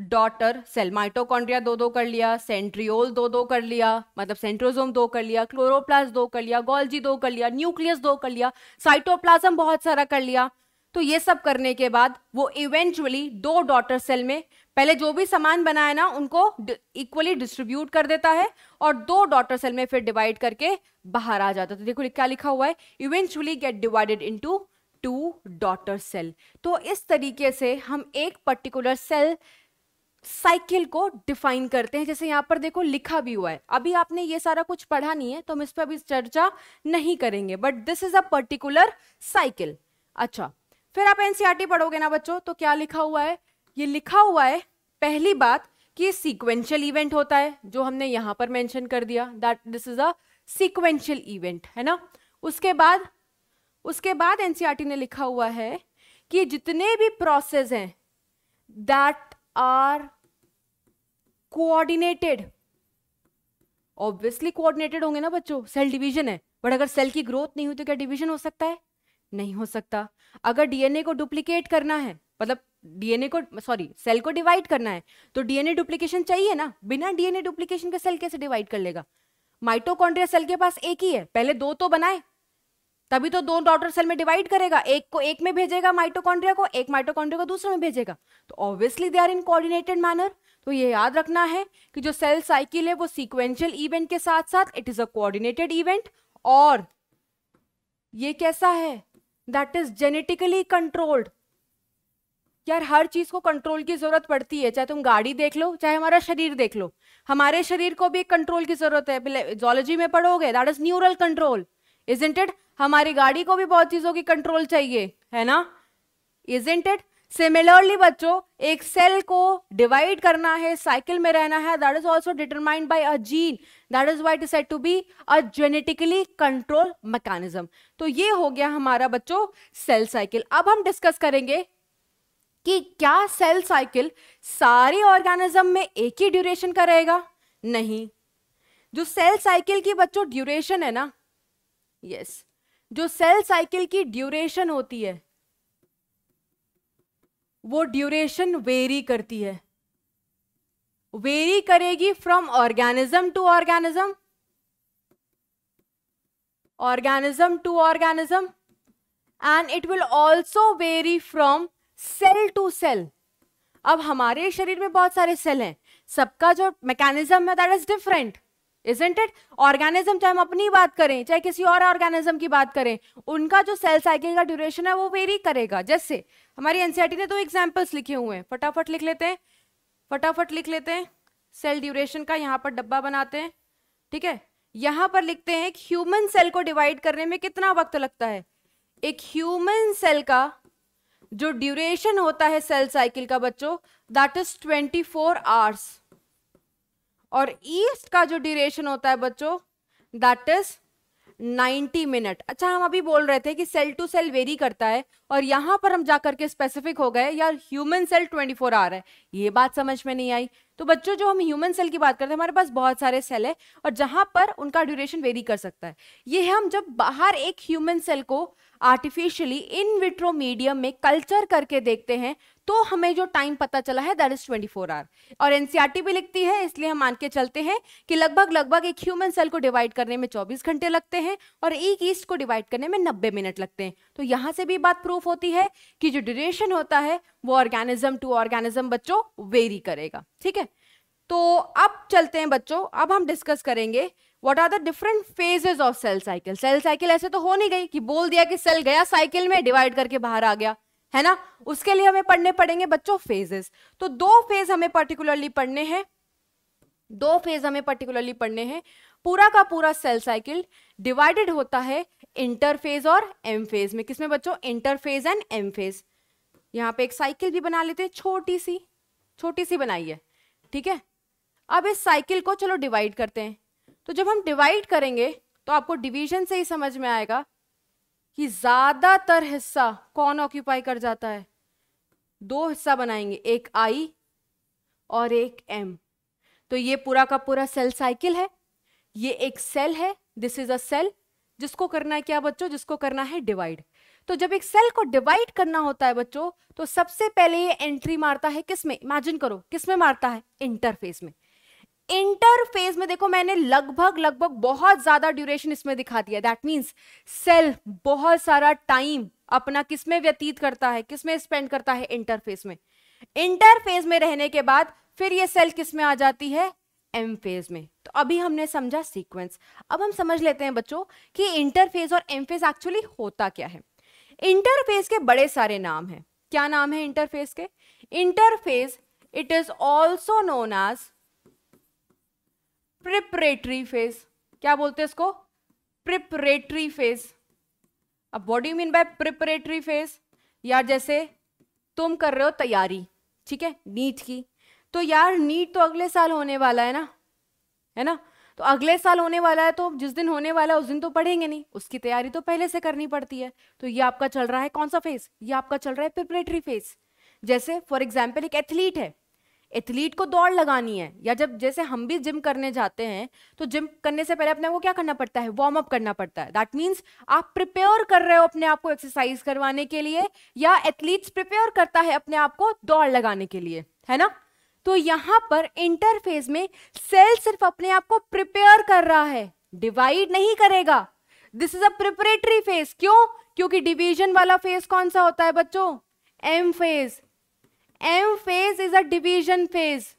daughter cell mitochondria दो दो कर लिया सेंट्रियोल दो दो कर लिया मतलब सेंट्रोजोम दो कर लिया क्लोरोप्लास दो कर लिया गोल्जी दो कर लिया न्यूक्लियस दो कर लिया साइटोप्लाज्म बहुत सारा कर लिया तो ये सब करने के बाद वो इवेंचुअली दो डॉटर सेल में पहले जो भी सामान बनाए ना उनको इक्वली डिस्ट्रीब्यूट कर देता है और दो डॉटर सेल में फिर डिवाइड करके बाहर आ जाता है तो देखो क्या लिखा हुआ है eventually get divided into two daughter cell तो इस तरीके से हम एक पर्टिकुलर सेल साइकिल को डिफाइन करते हैं जैसे यहाँ पर देखो लिखा भी हुआ है अभी आपने ये सारा कुछ पढ़ा नहीं है तो हम इस पर अभी चर्चा नहीं करेंगे but this is a particular cycle अच्छा फिर आप एनसीआर e पढ़ोगे ना बच्चों तो क्या लिखा हुआ है ये लिखा हुआ है पहली बात कि सीक्वेंशियल इवेंट होता है जो हमने यहां पर मेंशन कर दिया that this is a sequential event है ना उसके बाद उसके बाद एनसीआरटी e ने लिखा हुआ है कि जितने भी प्रोसेस हैं that are coordinated obviously coordinated होंगे ना बच्चों सेल डिवीजन है बट अगर सेल की ग्रोथ नहीं हुई तो क्या डिवीजन हो सकता है नहीं हो सकता अगर डीएनए को डुप्लीकेट करना है मतलब डीएनए को सॉरी सेल को डिवाइड करना है तो डीएनए डुप्लीकेशन चाहिए ना बिना डीएनए डुप्लीकेशन के सेल कैसे डिवाइड कर लेगा माइटोकॉन्ड्रिया सेल के पास एक ही है पहले दो तो बनाए तभी तो दो डॉटर सेल में डिवाइड करेगा एक को एक में भेजेगा माइटोकॉन्ड्रिया को एक माइटोकॉन्ड्रिया को दूसरे में भेजेगा तो obviously they are in coordinated manner तो ये याद रखना है कि जो सेल साइकिल है वो सीक्वेंशियल इवेंट के साथ साथ it is a coordinated event और ये कैसा है दैट इज जेनेटिकली कंट्रोल्ड यार हर चीज को कंट्रोल की जरूरत पड़ती है चाहे तुम गाड़ी देख लो चाहे हमारा शरीर देख लो हमारे शरीर को भी एक कंट्रोल की जरूरत है जोलॉजी में पढ़ोगे that is neural control is intend हमारी गाड़ी को भी बहुत चीजों की कंट्रोल चाहिए है ना इज इंटेड सिमिलरली बच्चों एक सेल को डिवाइड करना है साइकिल में रहना है that is also determined by a gene that is what set to be a genetically control mechanism तो ये हो गया हमारा बच्चों सेल साइकिल अब हम डिस्कस करेंगे कि क्या सेल साइकिल सारे ऑर्गेनिज्म में एक ही ड्यूरेशन का रहेगा नहीं जो सेल साइकिल की बच्चों ड्यूरेशन है ना यस yes. जो सेल साइकिल की ड्यूरेशन होती है वो ड्यूरेशन वेरी करती है वेरी करेगी from organism to organism organism to organism and it will also vary from cell to cell अब हमारे शरीर में बहुत सारे सेल हैं सबका जो मैकेनिज्म है that is different isn't it organism चाहे हम अपनी बात करें चाहे किसी और ऑर्गेनिज्म की बात करें उनका जो सेल साइकिल का ड्यूरेशन है वो वेरी करेगा जैसे हमारी एनसीआरटी e ने दो एग्जाम्पल्स लिखे हुए हैं फटाफट लिख लेते हैं फटाफट लिख लेते हैं सेल ड्यूरेशन का यहाँ पर डब्बा बनाते हैं ठीक है यहाँ पर लिखते हैं ह्यूमन सेल को डिवाइड करने में कितना वक्त लगता है एक ह्यूमन सेल का जो ड्यूरेशन होता है सेल साइकिल का बच्चों that is twenty four hours और ईस्ट का जो ड्यूरेशन होता है बच्चों दैट इज 90 मिनट अच्छा हम अभी बोल रहे थे कि सेल टू सेल वेरी करता है और यहाँ पर हम जाकर के स्पेसिफिक हो गए यार ह्यूमन सेल 24 आवर है ये बात समझ में नहीं आई तो बच्चों जो हम ह्यूमन सेल की बात करते हैं हमारे पास बहुत सारे सेल है और जहां पर उनका ड्यूरेशन वेरी कर सकता है ये है हम जब बाहर एक ह्यूमन सेल को आर्टिफिशियली इन विट्रो मीडियम में कल्चर करके देखते हैं तो हमें जो टाइम पता चला है दैट इज 24 फोर आवर और एनसीआरटी e भी लिखती है इसलिए हम मान के चलते हैं कि लगभग लगभग एक ह्यूमन सेल को डिवाइड करने में 24 घंटे लगते हैं और एक ईस्ट को डिवाइड करने में 90 मिनट लगते हैं तो यहां से भी बात प्रूफ होती है कि जो ड्यूरेशन होता है वो ऑर्गेनिज्म टू ऑर्गेनिज्म बच्चों वेरी करेगा ठीक है तो अब चलते हैं बच्चों अब हम डिस्कस करेंगे what are the different phases of cell cycle cell cycle ऐसे तो हो नहीं गई कि बोल दिया कि सेल गया साइकिल में डिवाइड करके बाहर आ गया है ना उसके लिए हमें पढ़ने पड़ेंगे बच्चों फेजेस तो दो फेज हमें पर्टिकुलरली पढ़ने हैं दो फेज हमें पर्टिकुलरली पढ़ने हैं पूरा का पूरा सेल साइकिल डिवाइडेड होता है इंटरफेज और एम फेज में किसमें बच्चों इंटरफेज एंड एम फेज यहाँ पे एक साइकिल भी बना लेते हैं छोटी सी छोटी सी बनाई है ठीक है अब इस साइकिल को चलो डिवाइड करते हैं तो जब हम डिवाइड करेंगे तो आपको डिवीजन से ही समझ में आएगा कि ज़्यादातर हिस्सा कौन ऑक्यूपाई कर जाता है दो हिस्सा बनाएंगे एक आई और एक एम तो ये पूरा का पूरा सेल साइकिल है ये एक सेल है दिस इज अ सेल जिसको करना है क्या बच्चों जिसको करना है डिवाइड तो जब एक सेल को डिवाइड करना होता है बच्चों तो सबसे पहले ये एंट्री मारता है किसमें इमेजिन करो किसमें मारता है इंटरफेस में इंटरफेज में देखो मैंने लगभग लगभग बहुत ज्यादा ड्यूरेशन इसमें दिखा दिया दैट मीन्स सेल बहुत सारा टाइम अपना किसमें व्यतीत करता है किसमें स्पेंड करता है इंटरफेस में इंटरफेज में रहने के बाद फिर ये सेल किसमें आ जाती है एम फेज में तो अभी हमने समझा सीक्वेंस अब हम समझ लेते हैं बच्चों कि इंटरफेज और एम फेज एक्चुअली होता क्या है इंटरफेज के बड़े सारे नाम हैं क्या नाम है इंटरफेस के interphase it is also known as preparatory phase क्या बोलते हैं इसको प्रिपरेटरी फेज अब body you mean by preparatory phase यार जैसे तुम कर रहे हो तैयारी ठीक है नीट की तो यार नीट तो अगले साल होने वाला है ना है ना तो अगले साल होने वाला है तो जिस दिन होने वाला है उस दिन तो पढ़ेंगे नहीं उसकी तैयारी तो पहले से करनी पड़ती है तो ये आपका चल रहा है कौन सा फेज ये आपका चल रहा है प्रिपरेटरी फेज जैसे फॉर एग्जाम्पल एक एथलीट है एथलीट को दौड़ लगानी है या जब जैसे हम भी जिम करने जाते हैं तो जिम करने से पहले अपने आपको क्या करना पड़ता है वार्म अप करना पड़ता है दैट मीन्स आप प्रिपेयर कर रहे हो अपने आप को एक्सरसाइज करवाने के लिए या एथलीट्स प्रिपेयर करता है अपने आप को दौड़ लगाने के लिए है ना तो यहाँ पर इंटरफेस में सेल सिर्फ अपने आप को प्रिपेयर कर रहा है डिवाइड नहीं करेगा this is a preparatory phase क्यों क्योंकि डिवीजन वाला फेज कौन सा होता है बच्चों M phase M phase is a division phase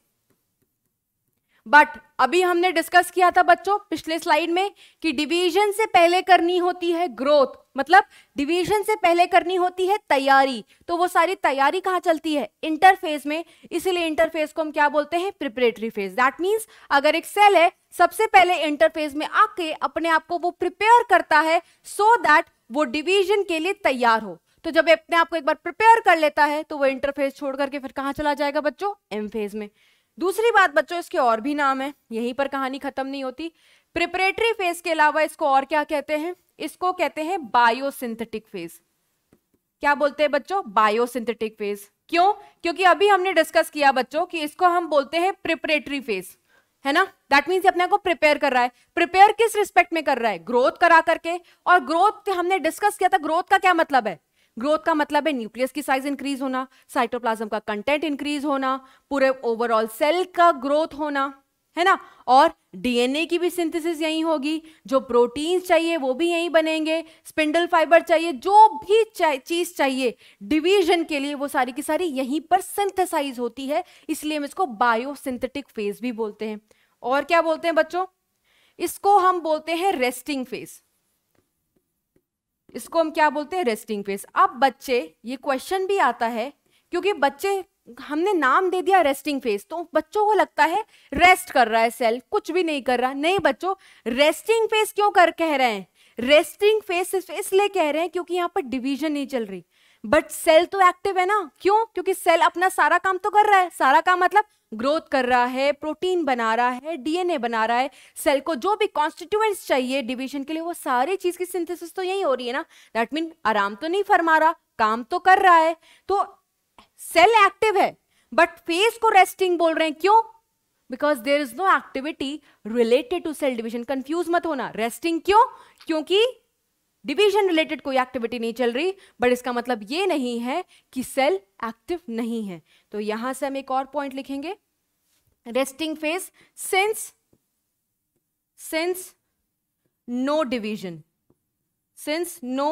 but अभी हमने डिस्कस किया था बच्चों पिछले स्लाइड में कि डिवीजन से पहले करनी होती है ग्रोथ मतलब डिवीजन से पहले करनी होती है तैयारी तो वो सारी तैयारी कहां चलती है इंटरफेस में इसीलिए इंटरफेस को हम क्या बोलते हैं प्रिपरेटरी फेज दैट मीन्स अगर एक सेल है सबसे पहले इंटरफेस में आके अपने आप को वो प्रिपेयर करता है सो so दैट वो डिवीजन के लिए तैयार हो तो जब अपने आप को एक बार प्रिपेयर कर लेता है तो वो इंटरफेज छोड़ करके फिर कहाँ चला जाएगा बच्चों एम फेज में दूसरी बात बच्चों इसके और भी नाम है यहीं पर कहानी खत्म नहीं होती प्रिपरेटरी फेज के अलावा इसको और क्या कहते हैं इसको कहते हैं बायोसिंथेटिक फेज क्या बोलते हैं बच्चों बायोसिंथेटिक फेज क्यों क्योंकि अभी हमने डिस्कस किया बच्चों कि इसको हम बोलते हैं प्रिपरेटरी फेज है ना दैट मीन्स अपने को प्रिपेयर कर रहा है प्रिपेयर किस रिस्पेक्ट में कर रहा है ग्रोथ करा करके और ग्रोथ हमने डिस्कस किया था ग्रोथ का क्या मतलब है ग्रोथ का मतलब है न्यूक्लियस की साइज इंक्रीज होना साइटोप्लाज्म का कंटेंट इंक्रीज होना पूरे ओवरऑल सेल का ग्रोथ होना है ना और डीएनए की भी सिंथेसिस यही होगी जो प्रोटीन्स चाहिए वो भी यहीं बनेंगे स्पिंडल फाइबर चाहिए जो भी चाहिए, चीज चाहिए डिवीजन के लिए वो सारी की सारी यहीं पर सिंथेसाइज होती है इसलिए हम इसको बायोसिंथेटिक फेज भी बोलते हैं और क्या बोलते हैं बच्चों इसको हम बोलते हैं रेस्टिंग फेज इसको हम क्या बोलते हैं रेस्टिंग फेस अब बच्चे ये क्वेश्चन भी आता है क्योंकि बच्चे हमने नाम दे दिया रेस्टिंग फेज तो बच्चों को लगता है रेस्ट कर रहा है सेल कुछ भी नहीं कर रहा नहीं बच्चों रेस्टिंग फेज क्यों कर कह रहे हैं रेस्टिंग फेज सिर्फ इसलिए कह रहे हैं क्योंकि यहाँ पर डिवीजन नहीं चल रही बट सेल तो एक्टिव है ना क्यों क्योंकि सेल अपना सारा काम तो कर रहा है सारा काम मतलब ग्रोथ कर रहा है प्रोटीन बना रहा है डीएनए बना रहा है सेल को जो भी कॉन्स्टिट्यूएंट्स चाहिए डिवीजन के लिए वो सारी चीज की सिंथेसिस तो यही हो रही है ना दैट मीन आराम तो नहीं फरमा रहा काम तो कर रहा है तो सेल एक्टिव है बट फेस को रेस्टिंग बोल रहे हैं क्यों because there is no activity related to cell division confuse मत होना रेस्टिंग क्यों क्योंकि डिवीजन रिलेटेड कोई एक्टिविटी नहीं चल रही बट इसका मतलब ये नहीं है कि सेल एक्टिव नहीं है तो यहां से हम एक और पॉइंट लिखेंगे resting phase since since no division since no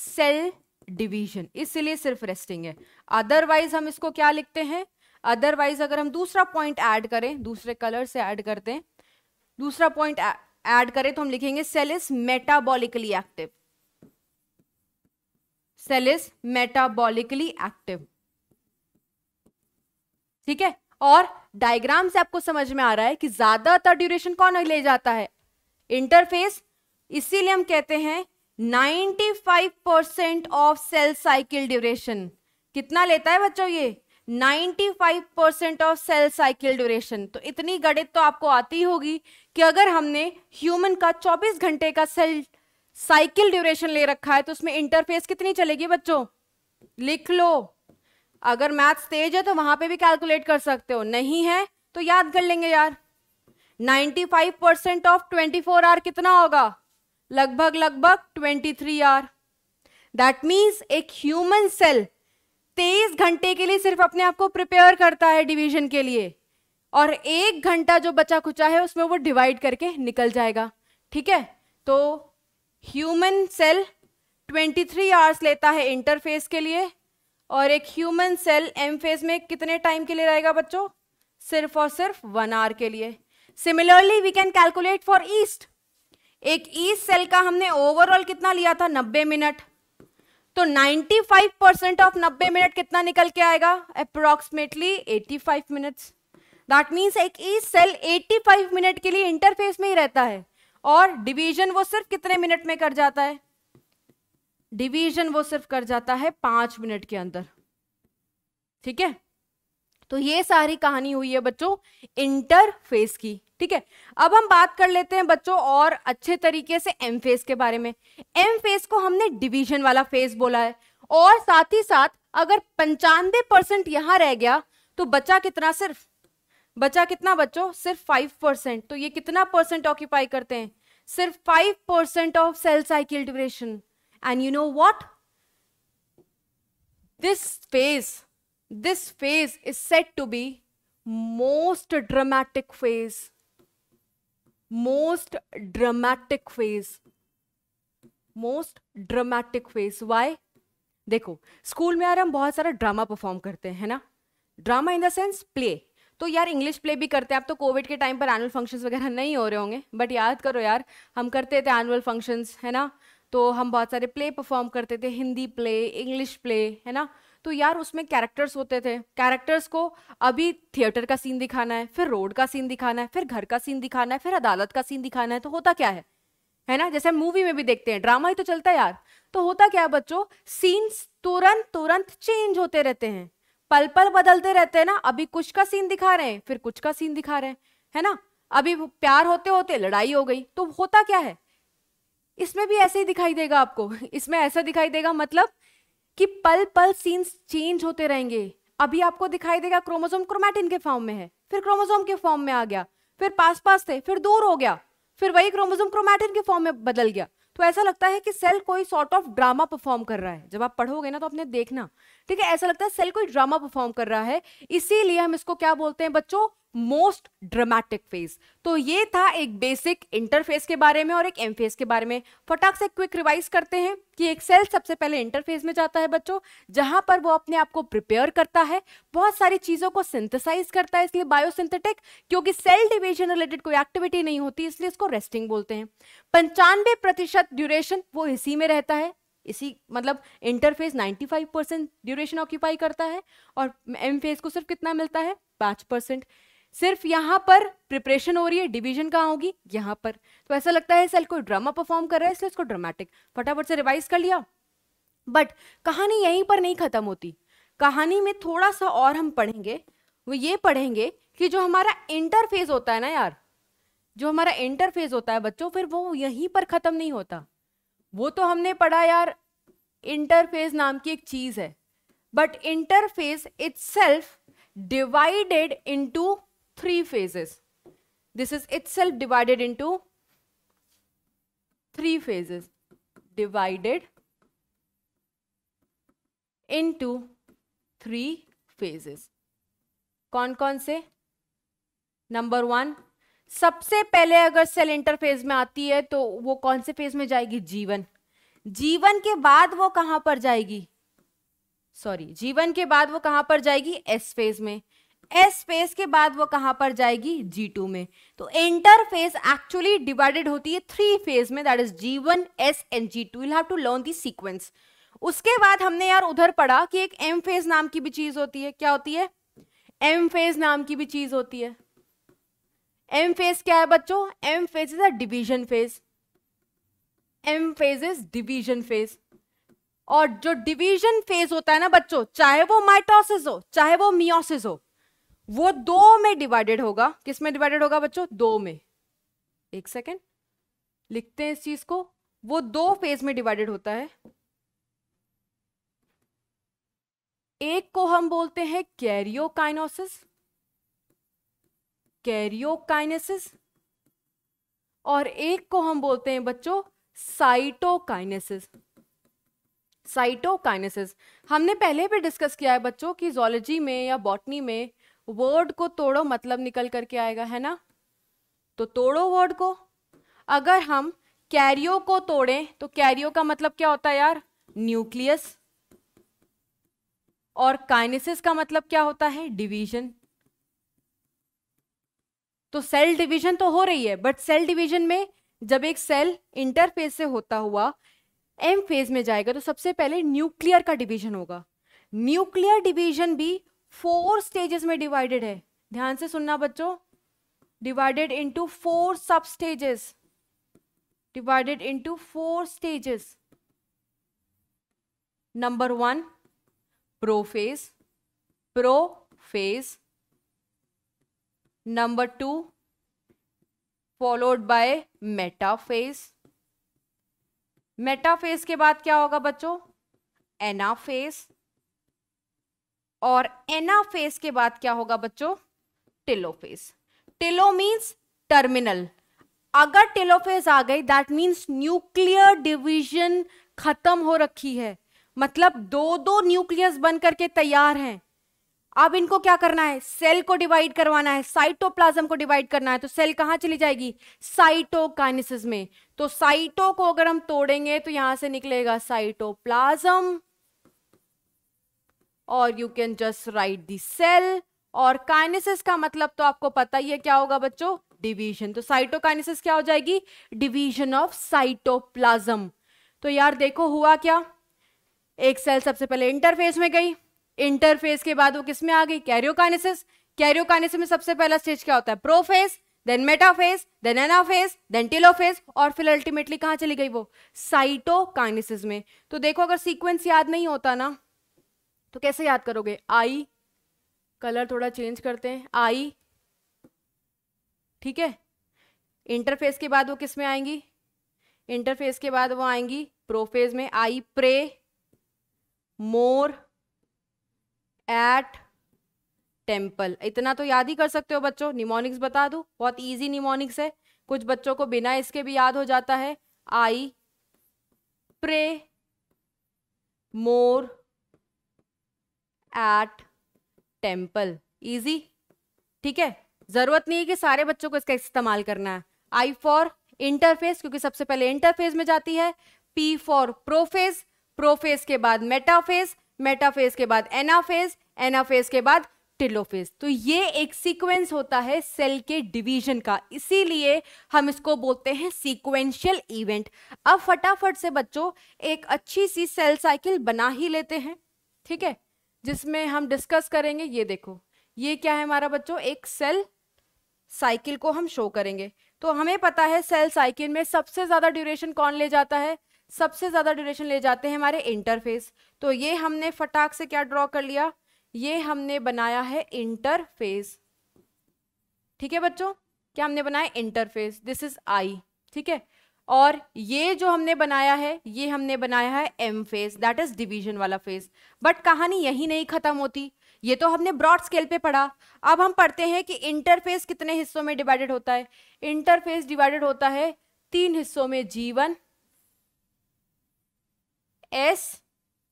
cell division इसलिए सिर्फ रेस्टिंग है अदरवाइज हम इसको क्या लिखते हैं अदरवाइज अगर हम दूसरा पॉइंट ऐड करें दूसरे कलर से ऐड करते हैं दूसरा पॉइंट ऐड करें तो हम लिखेंगे cell is metabolically active cell is metabolically active ठीक है और डायग्राम से आपको समझ में आ रहा है कि ज्यादातर ड्यूरेशन कौन ले जाता है इंटरफेस इसीलिए हम कहते हैं 95 percent of cell cycle duration कितना लेता है बच्चों ये 95 percent of cell cycle duration तो इतनी गणित तो आपको आती होगी कि अगर हमने ह्यूमन का 24 घंटे का सेल साइकिल ड्यूरेशन ले रखा है तो उसमें इंटरफेस कितनी चलेगी बच्चों लिख लो अगर मैथ्स तेज है तो वहां पे भी कैलकुलेट कर सकते हो नहीं है तो याद कर लेंगे यार 95 percent of twenty four hour कितना होगा लगभग लगभग 23 आर दैट मीन्स एक ह्यूमन सेल तेईस घंटे के लिए सिर्फ अपने आप को प्रिपेयर करता है डिवीजन के लिए और एक घंटा जो बचा खुचा है उसमें वो डिवाइड करके निकल जाएगा ठीक है तो ह्यूमन सेल 23 थ्री आवर्स लेता है इंटरफेस के लिए और एक ह्यूमन सेल एम फेज में कितने टाइम के लिए रहेगा बच्चों सिर्फ और सिर्फ वन आवर के लिए similarly we can calculate for yeast एक ईस्ट सेल का हमने ओवरऑल कितना लिया था 90 मिनट तो 95 परसेंट ऑफ 90 मिनट कितना निकल के आएगा अप्रोक्सीमेटली 85 मिनट्स दैट मीन्स एक ई सेल 85 मिनट के लिए इंटरफेस में ही रहता है और डिवीजन वो सिर्फ कितने मिनट में कर जाता है डिवीजन वो सिर्फ कर जाता है पांच मिनट के अंदर ठीक है तो ये सारी कहानी हुई है बच्चों इंटरफेस की ठीक है अब हम बात कर लेते हैं बच्चों और अच्छे तरीके से एम फेस के बारे में एम फेस को हमने डिवीजन वाला फेस बोला है और साथ ही साथ अगर पंचानवे परसेंट यहां रह गया तो बचा कितना सिर्फ बचा कितना बच्चों सिर्फ फाइव परसेंट तो ये कितना परसेंट ऑक्यूपाई करते हैं सिर्फ five percent of cell cycle duration and you know what this phase this phase is set to be most dramatic phase most dramatic phase most dramatic phase why देखो school में यार हम बहुत सारा drama perform करते हैं है ना drama in the sense play तो यार इंग्लिश प्ले भी करते हैं अब तो कोविड के टाइम पर एनुअल फंक्शंस वगैरह नहीं हो रहे होंगे बट याद करो यार हम करते थे एनुअल फंक्शंस है ना तो हम बहुत सारे प्ले परफॉर्म करते थे हिंदी प्ले इंग्लिश प्ले है ना तो यार उसमें कैरेक्टर्स होते थे कैरेक्टर्स को अभी थिएटर का सीन दिखाना है फिर रोड का सीन दिखाना है फिर घर का सीन दिखाना है फिर अदालत का सीन दिखाना है तो होता क्या है है ना जैसे मूवी में भी देखते हैं ड्रामा ही तो चलता है यार तो होता क्या है बच्चों सीन्स तुरंत तुरंत चेंज होते रहते हैं पल पल बदलते रहते हैं ना अभी कुछ का सीन दिखा रहे हैं फिर कुछ का सीन दिखा रहे हैं है ना अभी प्यार होते होते लड़ाई हो गई तो होता क्या है इसमें भी ऐसे ही दिखाई देगा आपको इसमें ऐसा दिखाई देगा मतलब कि पल पल सीन्स चेंज होते रहेंगे अभी आपको दिखाई देगा क्रोमोसोम क्रोमैटिन के फॉर्म में है फिर क्रोमोसोम के फॉर्म में आ गया फिर पास पास थे फिर दूर हो गया फिर वही क्रोमोसोम क्रोमैटिन के फॉर्म में बदल गया तो ऐसा लगता है कि सेल कोई सॉर्ट ऑफ ड्रामा परफॉर्म कर रहा है जब आप पढ़ोगे ना तो आपने देखना ठीक है ऐसा लगता है सेल कोई ड्रामा परफॉर्म कर रहा है इसीलिए हम इसको क्या बोलते हैं बच्चों मोस्ट ड्रामेटिक फेज तो ये था एक बेसिक इंटरफेस के बारे में और एक एम फेज के बारे में फटाक से क्विक रिवाइज करते हैं कि एक सेल सबसे पहले इंटरफेस में जाता है बच्चों जहां पर वो अपने आप को प्रिपेयर करता है बहुत सारी चीजों को सिंथेसाइज करता है इसलिए बायोसिंथेटिक क्योंकि सेल डिविजन रिलेटेड कोई एक्टिविटी नहीं होती इसलिए इसको रेस्टिंग बोलते हैं पंचानवे प्रतिशत ड्यूरेशन वो इसी में रहता है इसी मतलब इंटरफेस 95 परसेंट ड्यूरेशन ऑक्यूपाई करता है और एम फेज को सिर्फ कितना मिलता है पांच परसेंट सिर्फ यहाँ पर प्रिपरेशन हो रही है डिवीजन कहाँ होगी यहाँ पर तो ऐसा लगता है सेल कोई ड्रामा परफॉर्म कर रहा है इसलिए इसको ड्रामेटिक फटाफट से रिवाइज कर लिया बट कहानी यहीं पर नहीं खत्म होती कहानी में थोड़ा सा और हम पढ़ेंगे वो ये पढ़ेंगे कि जो हमारा इंटरफेज होता है ना यार जो हमारा इंटरफेज होता है बच्चों फिर वो यहीं पर ख़त्म नहीं होता वो तो हमने पढ़ा यार इंटरफेज नाम की एक चीज़ है but interphase itself divided into three phases. This is itself divided into three phases. Divided into three phases. कौन कौन से नंबर वन सबसे पहले अगर सेल इंटरफेज में आती है तो वो कौन से फेज में जाएगी जीवन जीवन के बाद वो कहां पर जाएगी सॉरी जीवन के बाद वो कहां पर जाएगी एस फेज में एस स्पेस के बाद वो कहाँ पर जाएगी जी टू में तो इंटरफेस एक्चुअली डिवाइडेड होती है थ्री फेज में that is G one S and G two have to learn the sequence उसके बाद हमने यार उधर पढ़ा कि एक एम फेज नाम की भी चीज होती है क्या होती है एम फेज नाम की भी चीज होती है एम फेज क्या है बच्चों M phase is a division phase M phase is division phase और जो डिवीजन फेज होता है ना बच्चों चाहे वो माइटोसिस हो चाहे वो मियोसिस हो वो दो में डिवाइडेड होगा किस में डिवाइडेड होगा बच्चों दो में एक सेकेंड लिखते हैं इस चीज को वो दो फेज में डिवाइडेड होता है एक को हम बोलते हैं कैरियोकाइनोसिस कैरियोकाइनेसिस और एक को हम बोलते हैं बच्चों साइटोकाइनेसिस साइटोकाइनेसिस हमने पहले भी डिस्कस किया है बच्चों की जोलॉजी में या बॉटनी में वर्ड को तोड़ो मतलब निकल करके आएगा है ना तो तोड़ो वर्ड को अगर हम कैरियो को तोड़ें तो कैरियो का मतलब क्या होता है यार न्यूक्लियस और काइनेसिस का मतलब क्या होता है डिवीजन तो सेल डिवीजन तो हो रही है बट सेल डिवीजन में जब एक सेल इंटरफेज से होता हुआ एम फेज में जाएगा तो सबसे पहले न्यूक्लियर का डिवीजन होगा न्यूक्लियर डिवीजन भी फोर स्टेजेस में डिवाइडेड है ध्यान से सुनना बच्चों divided into four sub stages divided into four stages number one prophase prophase number two followed by metaphase metaphase के बाद क्या होगा बच्चों एनाफेज और एनाफेज के बाद क्या होगा बच्चों टेलोफेज टेलो मीन्स टर्मिनल अगर टेलोफेज आ गई दैट मीन्स न्यूक्लियर डिवीजन खत्म हो रखी है मतलब दो दो न्यूक्लियस बन करके तैयार हैं अब इनको क्या करना है सेल को डिवाइड करवाना है साइटोप्लाज्म को डिवाइड करना है तो सेल कहां चली जाएगी साइटोकाइनेसिस में तो साइटो को अगर हम तोड़ेंगे तो यहां से निकलेगा साइटोप्लाज्म और you can just write the cell और काइनेसिस का मतलब तो आपको पता ही है क्या होगा बच्चों डिवीजन तो साइटोकाइनेसिस क्या हो जाएगी डिवीजन ऑफ साइटोप्लाज्म तो यार देखो हुआ क्या एक सेल सबसे पहले इंटरफेस में गई इंटरफेस के बाद वो किस में आ गई कैरियोकाइनेसिस कैरियोकाइनेसिस में सबसे पहला स्टेज क्या होता है prophase then metaphase then anaphase then telophase और फिर अल्टीमेटली कहां चली गई वो साइटोकाइनेसिस में तो देखो अगर सीक्वेंस याद नहीं होता ना तो कैसे याद करोगे आई कलर थोड़ा चेंज करते हैं आई ठीक है इंटरफेस के बाद वो किस में आएंगी इंटरफेस के बाद वो आएंगी प्रोफेज में I pray more at temple इतना तो याद ही कर सकते हो बच्चों निमोनिक्स बता दो बहुत इजी निमोनिक्स है कुछ बच्चों को बिना इसके भी याद हो जाता है I pray more at temple easy ठीक है जरूरत नहीं है कि सारे बच्चों को इसका इस्तेमाल करना है आई फॉर इंटरफेस क्योंकि सबसे पहले इंटरफेस में जाती है पी फॉर प्रोफेस प्रोफेस के बाद मेटाफेस मेटाफेस के बाद एनाफेस एनाफेस के बाद टिलोफेस तो ये एक सीक्वेंस होता है सेल के डिवीजन का इसीलिए हम इसको बोलते हैं सीक्वेंशियल इवेंट अब फटाफट से बच्चों एक अच्छी सी सेल साइकिल बना ही लेते हैं ठीक है जिसमें हम डिस्कस करेंगे ये देखो ये क्या है हमारा बच्चों एक सेल साइकिल को हम शो करेंगे तो हमें पता है सेल साइकिल में सबसे ज़्यादा ड्यूरेशन कौन ले जाता है सबसे ज़्यादा ड्यूरेशन ले जाते हैं हमारे इंटरफेस तो ये हमने फटाक से क्या ड्रॉ कर लिया ये हमने बनाया है इंटरफेस ठीक है बच्चों क्या हमने बनाया इंटरफेस दिस इज आई ठीक है और ये जो हमने बनाया है ये हमने बनाया है M phase that is division वाला फेस बट कहानी यही नहीं खत्म होती ये तो हमने ब्रॉड स्केल पे पढ़ा अब हम पढ़ते हैं कि इंटरफेस कितने हिस्सों में डिवाइडेड होता है इंटरफेस डिवाइडेड होता है तीन हिस्सों में G one S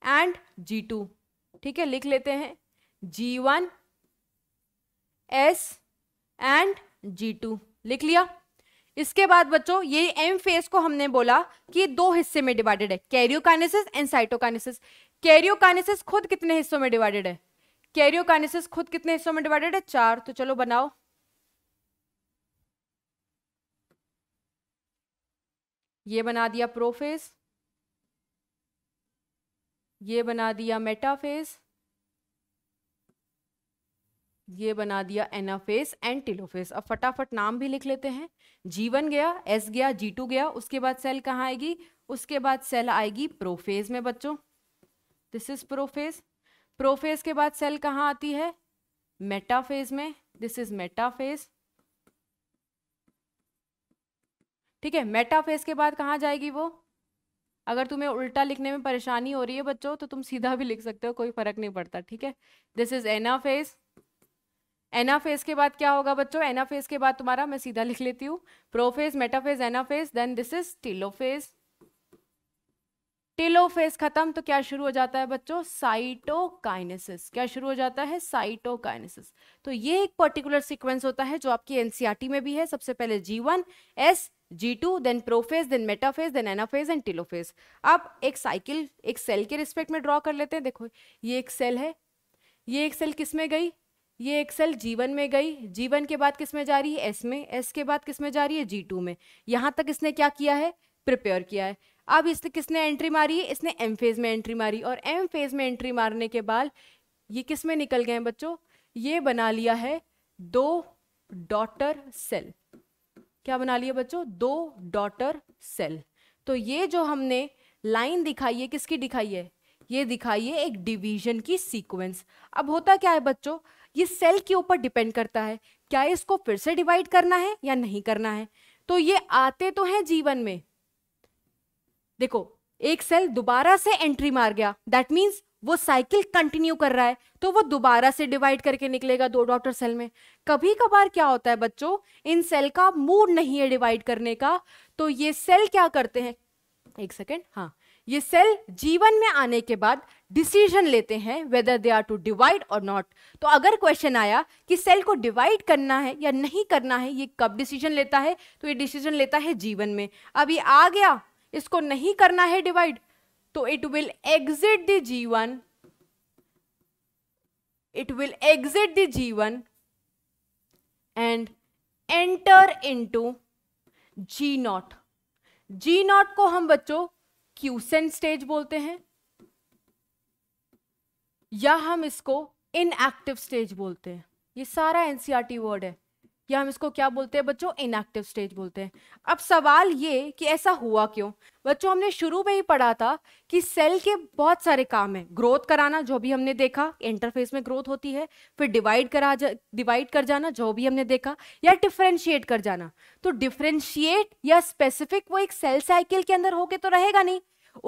and G two ठीक है लिख लेते हैं G one S and G two लिख लिया इसके बाद बच्चों ये एम फेस को हमने बोला कि दो हिस्से में डिवाइडेड है कैरियोकाइनेसिस एंड साइटोकाइनेसिस कैरियोकाइनेसिस खुद कितने हिस्सों में डिवाइडेड है कैरियोकाइनेसिस खुद कितने हिस्सों में डिवाइडेड है चार तो चलो बनाओ ये बना दिया प्रोफेस ये बना दिया मेटाफेस ये बना दिया एनाफेस एंड टिलोफेस अब फटाफट नाम भी लिख लेते हैं जीवन गया एस गया जी टू गया उसके बाद सेल कहाँ आएगी उसके बाद सेल आएगी प्रोफेज में बच्चों दिस इज प्रोफेज प्रोफेज के बाद सेल कहाँ आती है मेटाफेज में दिस इज मेटाफेज ठीक है मेटाफेज के बाद कहाँ जाएगी वो अगर तुम्हें उल्टा लिखने में परेशानी हो रही है बच्चों तो तुम सीधा भी लिख सकते हो कोई फर्क नहीं पड़ता ठीक है दिस इज एनाफेज एनाफेज के बाद क्या होगा बच्चों एनाफेज के बाद तुम्हारा मैं सीधा लिख लेती हूँ prophase metaphase anaphase then this is telophase telophase खत्म तो क्या शुरू हो जाता है बच्चों साइटोकाइनेसिस क्या शुरू हो जाता है साइटोकाइनेसिस तो ये एक पर्टिकुलर सीक्वेंस होता है जो आपकी एनसीईआरटी e में भी है सबसे पहले G one S G two then prophase then metaphase then anaphase and telophase अब एक साइकिल एक सेल के रिस्पेक्ट में ड्रॉ कर लेते हैं देखो ये एक सेल है ये एक सेल किस में गई ये एक सेल जीवन में गई जीवन के बाद किस में जा रही है एस में एस के बाद किस में जा रही है जी टू में यहाँ तक इसने क्या किया है प्रिपेयर किया है अब इसने किसने एंट्री मारी है इसने एम फेज में एंट्री मारी और एम फेज में एंट्री मारने के बाद ये किस में निकल गए बच्चों ये बना लिया है दो डॉटर सेल क्या बना लिया बच्चों दो डॉटर सेल तो ये जो हमने लाइन दिखाई है किसकी दिखाई है ये दिखाई है एक डिवीजन की सीक्वेंस अब होता क्या है बच्चों ये सेल के ऊपर डिपेंड करता है क्या इसको फिर से डिवाइड करना है या नहीं करना है तो ये आते तो हैं जीवन में देखो एक सेल दोबारा से एंट्री मार गया दैट मीन्स वो साइकिल कंटिन्यू कर रहा है तो वो दोबारा से डिवाइड करके निकलेगा दो डॉटर सेल में कभी कभार क्या होता है बच्चों इन सेल का मूड नहीं है डिवाइड करने का तो ये सेल क्या करते हैं एक सेकेंड हाँ ये सेल जीवन में आने के बाद डिसीजन लेते हैं whether they are to divide or not तो अगर क्वेश्चन आया कि सेल को डिवाइड करना है या नहीं करना है ये कब डिसीजन लेता है तो ये डिसीजन लेता है जीवन में अब ये आ गया इसको नहीं करना है डिवाइड तो it will exit the G one the G one and enter into G naught G naught को हम बच्चों क्यूसेंट स्टेज बोलते हैं या हम इसको इनएक्टिव स्टेज बोलते हैं ये सारा एनसीईआरटी वर्ड e है या हम इसको क्या बोलते हैं बच्चों इनएक्टिव स्टेज बोलते हैं अब सवाल ये कि ऐसा हुआ क्यों बच्चों हमने शुरू में ही पढ़ा था कि सेल के बहुत सारे काम हैं ग्रोथ कराना जो भी हमने देखा इंटरफेस में ग्रोथ होती है फिर डिवाइड करा जा डिवाइड कर जाना जो भी हमने देखा या डिफ्रेंशिएट कर जाना तो डिफ्रेंशिएट या स्पेसिफिक वो एक सेल साइकिल के अंदर होके तो रहेगा नहीं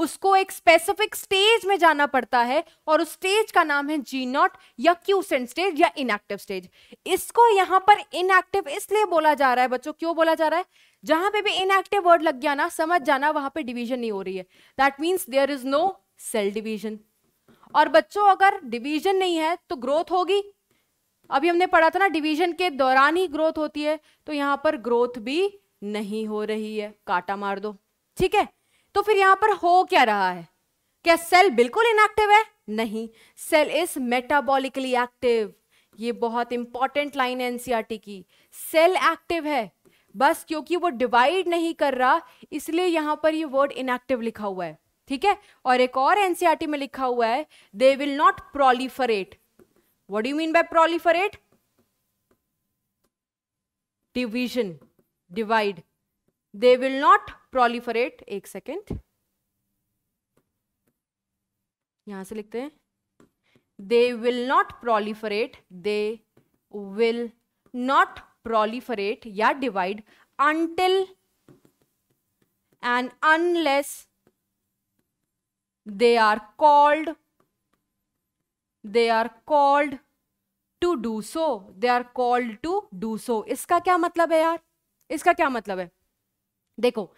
उसको एक स्पेसिफिक स्टेज में जाना पड़ता है और उस स्टेज का नाम है जी नॉट या क्यूसेंट स्टेज या इनएक्टिव स्टेज इसको यहां पर इनएक्टिव इसलिए बोला जा रहा है बच्चों क्यों बोला जा रहा है जहां पे भी इनएक्टिव वर्ड लग गया ना समझ जाना वहां पे डिवीजन नहीं हो रही है that means there is no cell division और बच्चों अगर डिवीजन नहीं है तो ग्रोथ होगी अभी हमने पढ़ा था ना डिवीजन के दौरान ही ग्रोथ होती है तो यहां पर ग्रोथ भी नहीं हो रही है काटा मार दो ठीक है तो फिर यहां पर हो क्या रहा है क्या सेल बिल्कुल इनएक्टिव है नहीं सेल इज मेटाबॉलिकली एक्टिव ये बहुत इंपॉर्टेंट लाइन है एनसीआरटी e की सेल एक्टिव है बस क्योंकि वो डिवाइड नहीं कर रहा इसलिए यहां पर ये वर्ड इनएक्टिव लिखा हुआ है ठीक है और एक और एनसीआरटी e में लिखा हुआ है they will not proliferate what do mean by proliferate division divide they will not proliferate एक सेकेंड यहां से लिखते हैं they will not proliferate they will not proliferate या divide until and unless they are called they are called to do so they are called to do so इसका क्या मतलब है यार इसका क्या मतलब है देखो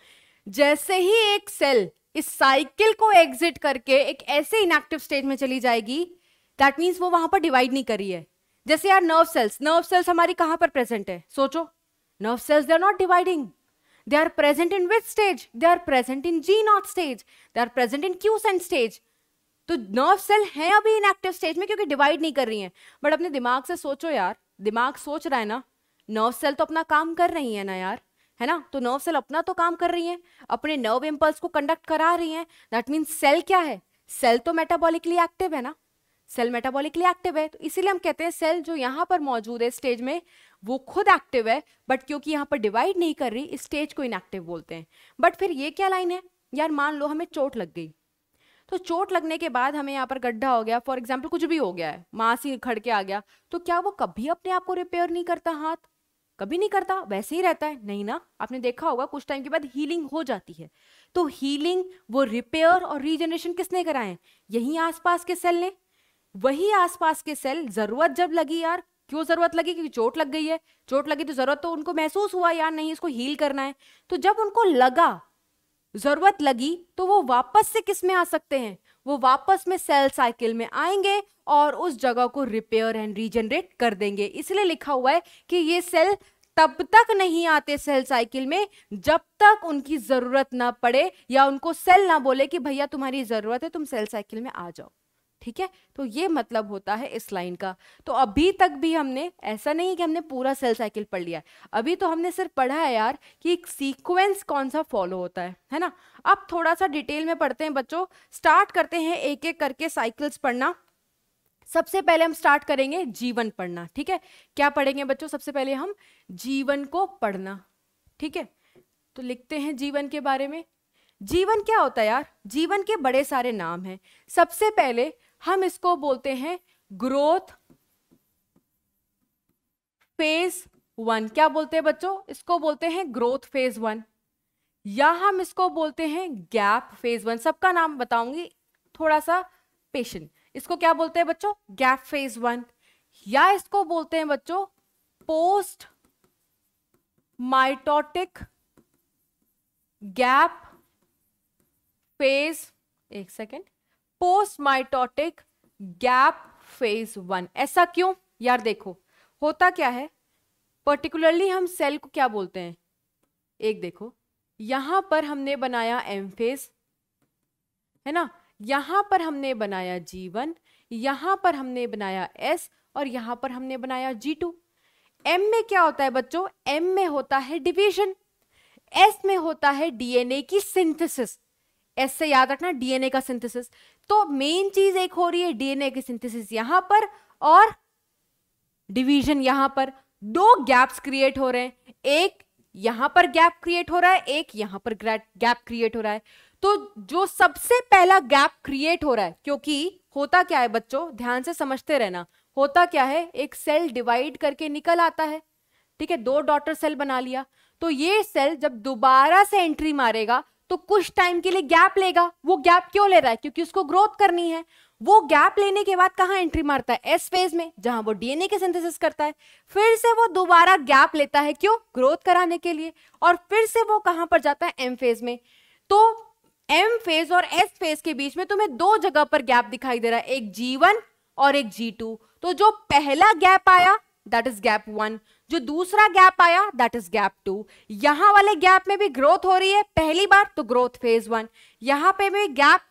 जैसे ही एक सेल इस साइकिल को एग्जिट करके एक ऐसे इनएक्टिव स्टेट में चली जाएगी दैट मीन्स वो वहां पर डिवाइड नहीं करी है जैसे यार नर्व सेल्स नर्व सेल्स हमारी कहां पर प्रेजेंट है सोचो nerve cells they are not dividing they are present in which stage they are present in G not stage they are present in quiescent stage तो nerve cell है अभी inactive stage में क्योंकि divide नहीं कर रही है but तो अपने दिमाग से सोचो यार दिमाग सोच रहा है ना नर्व सेल तो अपना काम कर रही है ना यार है ना तो नर्व सेल अपना तो काम कर रही है अपने नर्व इम्पल्स को कंडक्ट करा रही है दैट मीन्स सेल क्या है सेल तो मेटाबॉलिकली एक्टिव है ना सेल मेटाबॉलिकली एक्टिव है तो इसीलिए हम कहते हैं सेल जो यहाँ पर मौजूद है स्टेज में वो खुद एक्टिव है बट क्योंकि यहाँ पर डिवाइड नहीं कर रही इस स्टेज को इनएक्टिव बोलते हैं बट फिर ये क्या लाइन है यार मान लो हमें चोट लग गई तो चोट लगने के बाद हमें यहाँ पर गड्ढा हो गया फॉर एग्जाम्पल कुछ भी हो गया है मांस ही खड़ के आ गया तो क्या वो कभी अपने आप को रिपेयर नहीं करता हाथ कभी नहीं करता वैसे ही रहता है नहीं ना आपने देखा होगा कुछ टाइम के बाद हीलिंग हो जाती है तो हीलिंग वो रिपेयर और रीजनरेशन किसने कराए यही आसपास के सेल ने वही आसपास के सेल जरूरत जब लगी यार क्यों जरूरत लगी क्योंकि चोट लग गई है चोट लगी तो जरूरत तो उनको महसूस हुआ यार नहीं इसको हील करना है तो जब उनको लगा जरूरत लगी तो वो वापस से किस में आ सकते हैं वो वापस में सेल साइकिल में आएंगे और उस जगह को रिपेयर एंड रीजनरेट कर देंगे इसलिए लिखा हुआ है कि ये सेल तब तक नहीं आते सेल साइकिल में जब तक उनकी ज़रूरत ना पड़े या उनको सेल ना बोले कि भैया तुम्हारी ज़रूरत है तुम सेल साइकिल में आ जाओ ठीक है तो ये मतलब होता है इस लाइन का तो अभी तक भी हमने ऐसा नहीं कि हमने पूरा सेल साइकिल पढ़ लिया अभी तो हमने सिर्फ पढ़ा है यार कि एक सीक्वेंस कौन सा फॉलो होता है है ना अब थोड़ा सा डिटेल में पढ़ते हैं बच्चों स्टार्ट करते हैं एक एक करके साइकिल्स पढ़ना सबसे पहले हम स्टार्ट करेंगे जीवन पढ़ना ठीक है क्या पढ़ेंगे बच्चों सबसे पहले हम जीवन को पढ़ना ठीक है तो लिखते हैं जीवन के बारे में जीवन क्या होता है यार जीवन के बड़े सारे नाम हैं सबसे पहले हम इसको बोलते हैं ग्रोथ फेज वन क्या बोलते हैं बच्चों इसको बोलते हैं ग्रोथ फेज वन या हम इसको बोलते हैं गैप फेज वन सबका नाम बताऊंगी थोड़ा सा पेशेंट इसको क्या बोलते हैं बच्चों गैप फेज वन या इसको बोलते हैं बच्चों पोस्ट माइटोटिक गैप फेज एक second post mitotic gap phase one ऐसा क्यों यार देखो होता क्या है पर्टिकुलरली हम सेल को क्या बोलते हैं एक देखो यहां पर हमने बनाया एम फेज है ना यहाँ पर हमने बनाया जी वन यहाँ पर हमने बनाया एस और यहाँ पर हमने बनाया जी टू एम में क्या होता है बच्चों एम में होता है डिवीजन एस में होता है डीएनए की सिंथेसिस एस से याद रखना डीएनए का सिंथेसिस तो मेन चीज एक हो रही है डीएनए की सिंथेसिस यहां पर और डिवीजन यहां पर दो गैप्स क्रिएट हो रहे हैं एक यहां पर गैप क्रिएट हो रहा है एक यहां पर गैप क्रिएट हो रहा है तो जो सबसे पहला गैप क्रिएट हो रहा है क्योंकि होता क्या है बच्चों ध्यान से समझते रहना होता क्या है एक सेल डिवाइड करके निकल आता है ठीक है दो डॉटर सेल बना लिया तो ये सेल जब दोबारा से एंट्री मारेगा तो कुछ टाइम के लिए गैप लेगा वो गैप क्यों ले रहा है क्योंकि उसको ग्रोथ करनी है वो गैप लेने के बाद कहां एंट्री मारता है एस फेज में जहां वो डीएनए के सिंथेसिस करता है फिर से वो दोबारा गैप लेता है क्यों ग्रोथ कराने के लिए और फिर से वो कहां पर जाता है एम फेज में तो एम फेज और एस फेज के बीच में तुम्हें दो जगह पर गैप दिखाई दे रहा है एक जी वन और एक जी टू तो जो पहला गैप आया दैट इज गैप वन जो दूसरा गैप आया दैट इज गैप टू यहां वाले गैप में भी ग्रोथ हो रही है पहली बार तो ग्रोथ फेज वन यहां पे भी गैप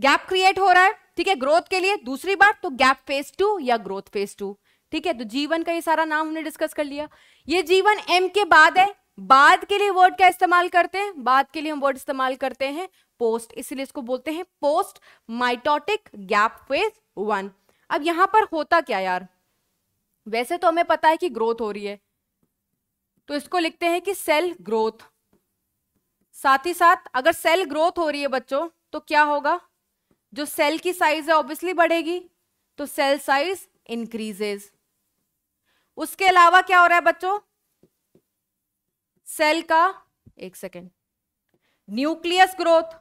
गैप क्रिएट हो रहा है ठीक है ग्रोथ के लिए दूसरी बार तो गैप फेज टू या ग्रोथ फेज टू ठीक है तो जीवन का ये सारा नाम हमने डिस्कस कर लिया ये जीवन एम के बाद है बाद के लिए वर्ड क्या इस्तेमाल करते हैं बाद के लिए हम वर्ड इस्तेमाल करते हैं पोस्ट इसलिए इसको बोलते हैं post mitotic gap phase one अब यहां पर होता क्या यार वैसे तो हमें पता है कि ग्रोथ हो रही है तो इसको लिखते हैं कि सेल ग्रोथ साथ ही साथ अगर सेल ग्रोथ हो रही है बच्चों तो क्या होगा जो सेल की साइज है ऑब्वियसली बढ़ेगी तो सेल साइज इंक्रीजेज उसके अलावा क्या हो रहा है बच्चों सेल का एक सेकेंड न्यूक्लियस ग्रोथ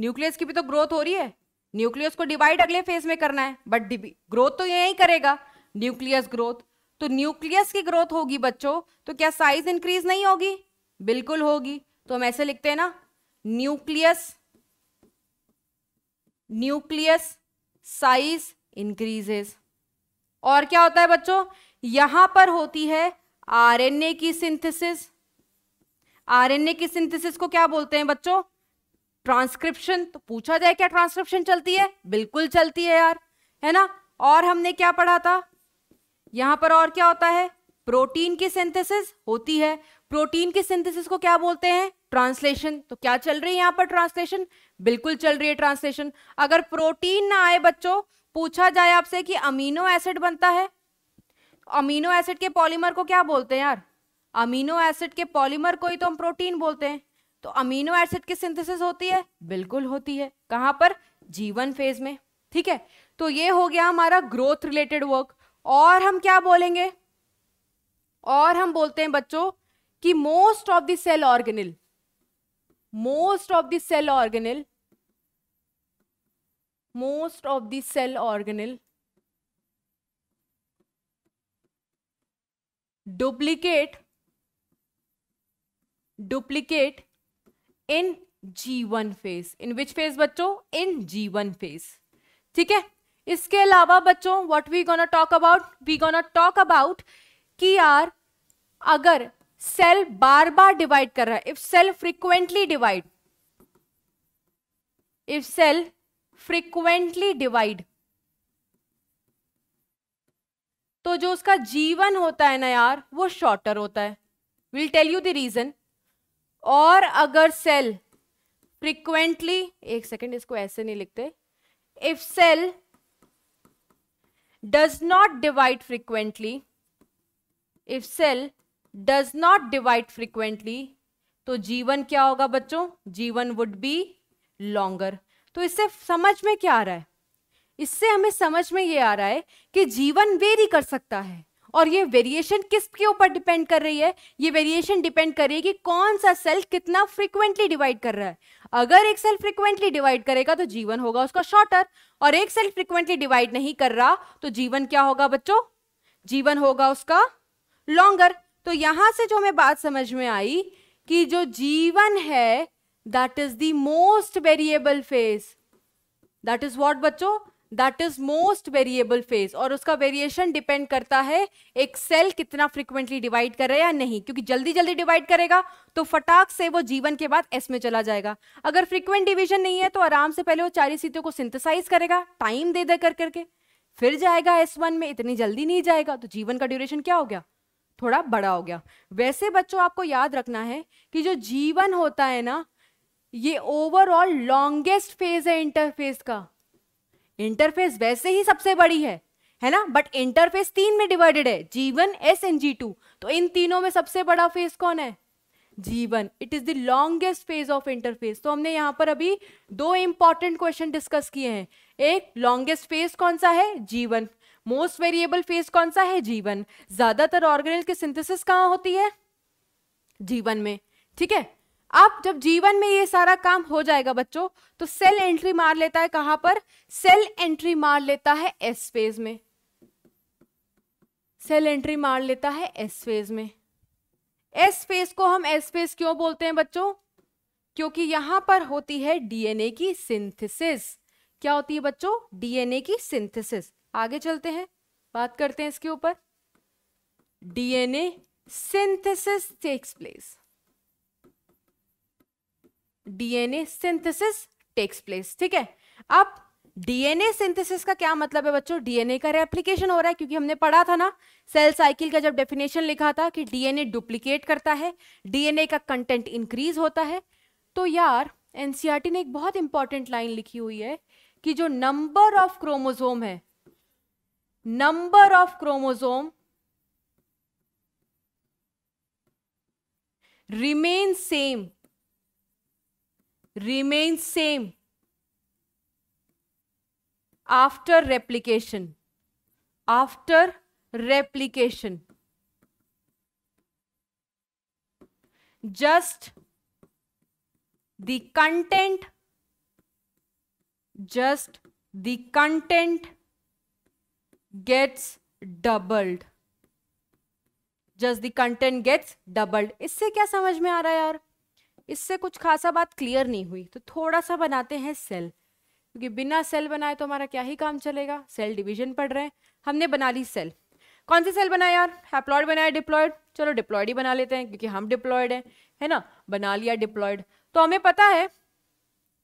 न्यूक्लियस की भी तो ग्रोथ हो रही है न्यूक्लियस को डिवाइड अगले फेज में करना है बट ग्रोथ तो यही करेगा न्यूक्लियस ग्रोथ तो न्यूक्लियस की ग्रोथ होगी बच्चों तो क्या साइज इंक्रीज नहीं होगी बिल्कुल होगी तो हम ऐसे लिखते हैं ना न्यूक्लियस न्यूक्लियस साइज इंक्रीजेस और क्या होता है बच्चों यहां पर होती है आरएनए की सिंथेसिस आरएनए की सिंथेसिस को क्या बोलते हैं बच्चों ट्रांसक्रिप्शन तो पूछा जाए क्या ट्रांसक्रिप्शन चलती है बिल्कुल चलती है यार है ना और हमने क्या पढ़ा था यहां पर और क्या होता है प्रोटीन की सिंथेसिस होती है प्रोटीन की सिंथेसिस को क्या बोलते हैं ट्रांसलेशन तो क्या चल रही है यहां पर ट्रांसलेशन बिल्कुल चल रही है ट्रांसलेशन अगर प्रोटीन ना आए बच्चों पूछा जाए आपसे कि अमीनो एसिड बनता है अमीनो एसिड के पॉलीमर को क्या बोलते हैं यार अमीनो एसिड के पॉलीमर को ही तो हम प्रोटीन बोलते हैं तो अमीनो एसिड की सिंथेसिस होती है बिल्कुल होती है कहाँ पर जीवन फेज में ठीक है तो ये हो गया हमारा ग्रोथ रिलेटेड वर्क और हम क्या बोलेंगे और हम बोलते हैं बच्चों कि most of the cell organelle most of the cell organelle most of the cell organelle duplicate duplicate in G one phase in which phase बच्चों इन जी वन फेज ठीक है इसके अलावा बच्चों what we gonna talk about we gonna talk about कि यार अगर cell बार बार divide कर रहा है if cell frequently divide if cell frequently divide तो जो उसका जीवन होता है ना यार वो शॉर्टर होता है will tell you the reason और अगर सेल फ्रिक्वेंटली एक सेकेंड इसको ऐसे नहीं लिखते if cell does not divide frequently if cell does not divide frequently तो जीवन क्या होगा बच्चों जीवन वुड बी लॉन्गर तो इससे समझ में क्या आ रहा है इससे हमें समझ में ये आ रहा है कि जीवन वेरी कर सकता है और ये वेरिएशन किसके ऊपर डिपेंड कर रही है ये वेरिएशन डिपेंड कर रही है कि कौन सा सेल कितना फ्रिक्वेंटली डिवाइड कर रहा है अगर एक सेल फ्रिक्वेंटली डिवाइड करेगा तो जीवन होगा उसका शॉर्टर और एक सेल फ्रिक्वेंटली डिवाइड नहीं कर रहा तो जीवन क्या होगा बच्चों जीवन होगा उसका लॉन्गर तो यहां से जो हमें बात समझ में आई कि जो जीवन है that is the most variable phase that is what बच्चों that is most variable phase और उसका वेरिएशन डिपेंड करता है एक सेल कितना फ्रिक्वेंटली डिवाइड कर रहा है या नहीं क्योंकि जल्दी जल्दी डिवाइड करेगा तो फटाक से वो जीवन के बाद एस में चला जाएगा अगर फ्रिक्वेंट डिविजन नहीं है तो आराम से पहले वो चारी सीटों को सिंथेसाइज करेगा टाइम दे दे कर करके फिर जाएगा एस वन में इतनी जल्दी नहीं जाएगा तो जीवन का ड्यूरेशन क्या हो गया थोड़ा बड़ा हो गया वैसे बच्चों आपको याद रखना है कि जो जीवन होता है ना ये ओवरऑल लॉन्गेस्ट फेज है इंटरफेस का इंटरफेस वैसे ही सबसे बड़ी है है ना बट इंटरफेस तीन में डिवाइडेड है G one S and G two तो इन तीनों में सबसे बड़ा फेस कौन है G one it is the longest phase of interphase तो हमने यहाँ पर अभी दो इंपॉर्टेंट क्वेश्चन डिस्कस किए हैं एक लॉन्गेस्ट फेज कौन सा है G one most variable phase कौन सा है जीवन ज्यादातर ऑर्गेनल की सिंथेसिस कहाँ होती है जीवन में ठीक है अब जब जीवन में ये सारा काम हो जाएगा बच्चों तो सेल एंट्री मार लेता है कहां पर सेल एंट्री मार लेता है एस फेज में सेल एंट्री मार लेता है एस फेज में एस फेज को हम एस फेज क्यों बोलते हैं बच्चों क्योंकि यहां पर होती है डीएनए की सिंथेसिस क्या होती है बच्चों डीएनए की सिंथेसिस आगे चलते हैं बात करते हैं इसके ऊपर DNA synthesis takes place DNA synthesis takes place ठीक है अब डीएनए सिंथेसिस का क्या मतलब है बच्चों डीएनए का रेप्लीकेशन हो रहा है क्योंकि हमने पढ़ा था ना सेल साइकिल का जब डेफिनेशन लिखा था कि डीएनए डुप्लीकेट करता है डीएनए का कंटेंट इंक्रीज होता है तो यार एनसीआरटी e ने एक बहुत इंपॉर्टेंट लाइन लिखी हुई है कि जो नंबर ऑफ क्रोमोजोम है number of chromosome remain same remains same after replication after replication just the content just the content gets doubled just the content gets doubled इससे क्या समझ में आ रहा है यार इससे कुछ खासा बात क्लियर नहीं हुई तो थोड़ा सा बनाते हैं सेल क्योंकि बिना सेल बनाए तो हमारा क्या ही काम चलेगा सेल डिवीजन पढ़ रहे हैं हमने बना ली सेल कौन सी सेल बनाया यार हैप्लॉयड बनाया डिप्लॉयड चलो डिप्लॉयड ही बना लेते हैं क्योंकि हम डिप्लॉयड हैं है ना बना लिया डिप्लॉयड तो हमें पता है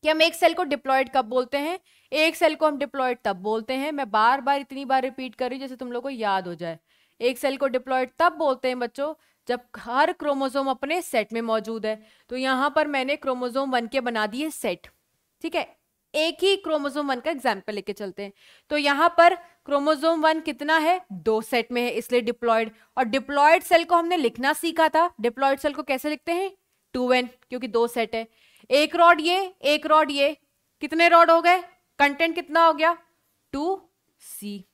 कि हम एक सेल को डिप्लॉयड कब बोलते हैं एक सेल को हम डिप्लॉयड तब बोलते हैं मैं बार बार इतनी बार रिपीट कर रही हूँ जैसे तुम लोग को याद हो जाए एक सेल को डिप्लॉयड तब बोलते हैं बच्चों जब हर क्रोमोजोम अपने सेट में मौजूद है तो यहां पर मैंने क्रोमोजोम वन के बना दिए सेट ठीक है एक ही क्रोमोजोम वन का एग्जाम्पल लेके चलते हैं तो यहां पर क्रोमोजोम वन कितना है दो सेट में है इसलिए डिप्लॉयड और डिप्लॉयड सेल को हमने लिखना सीखा था डिप्लॉयड सेल को कैसे लिखते हैं टू एन क्योंकि दो सेट है एक रॉड ये एक रॉड ये कितने रॉड हो गए कंटेंट कितना हो गया टू सी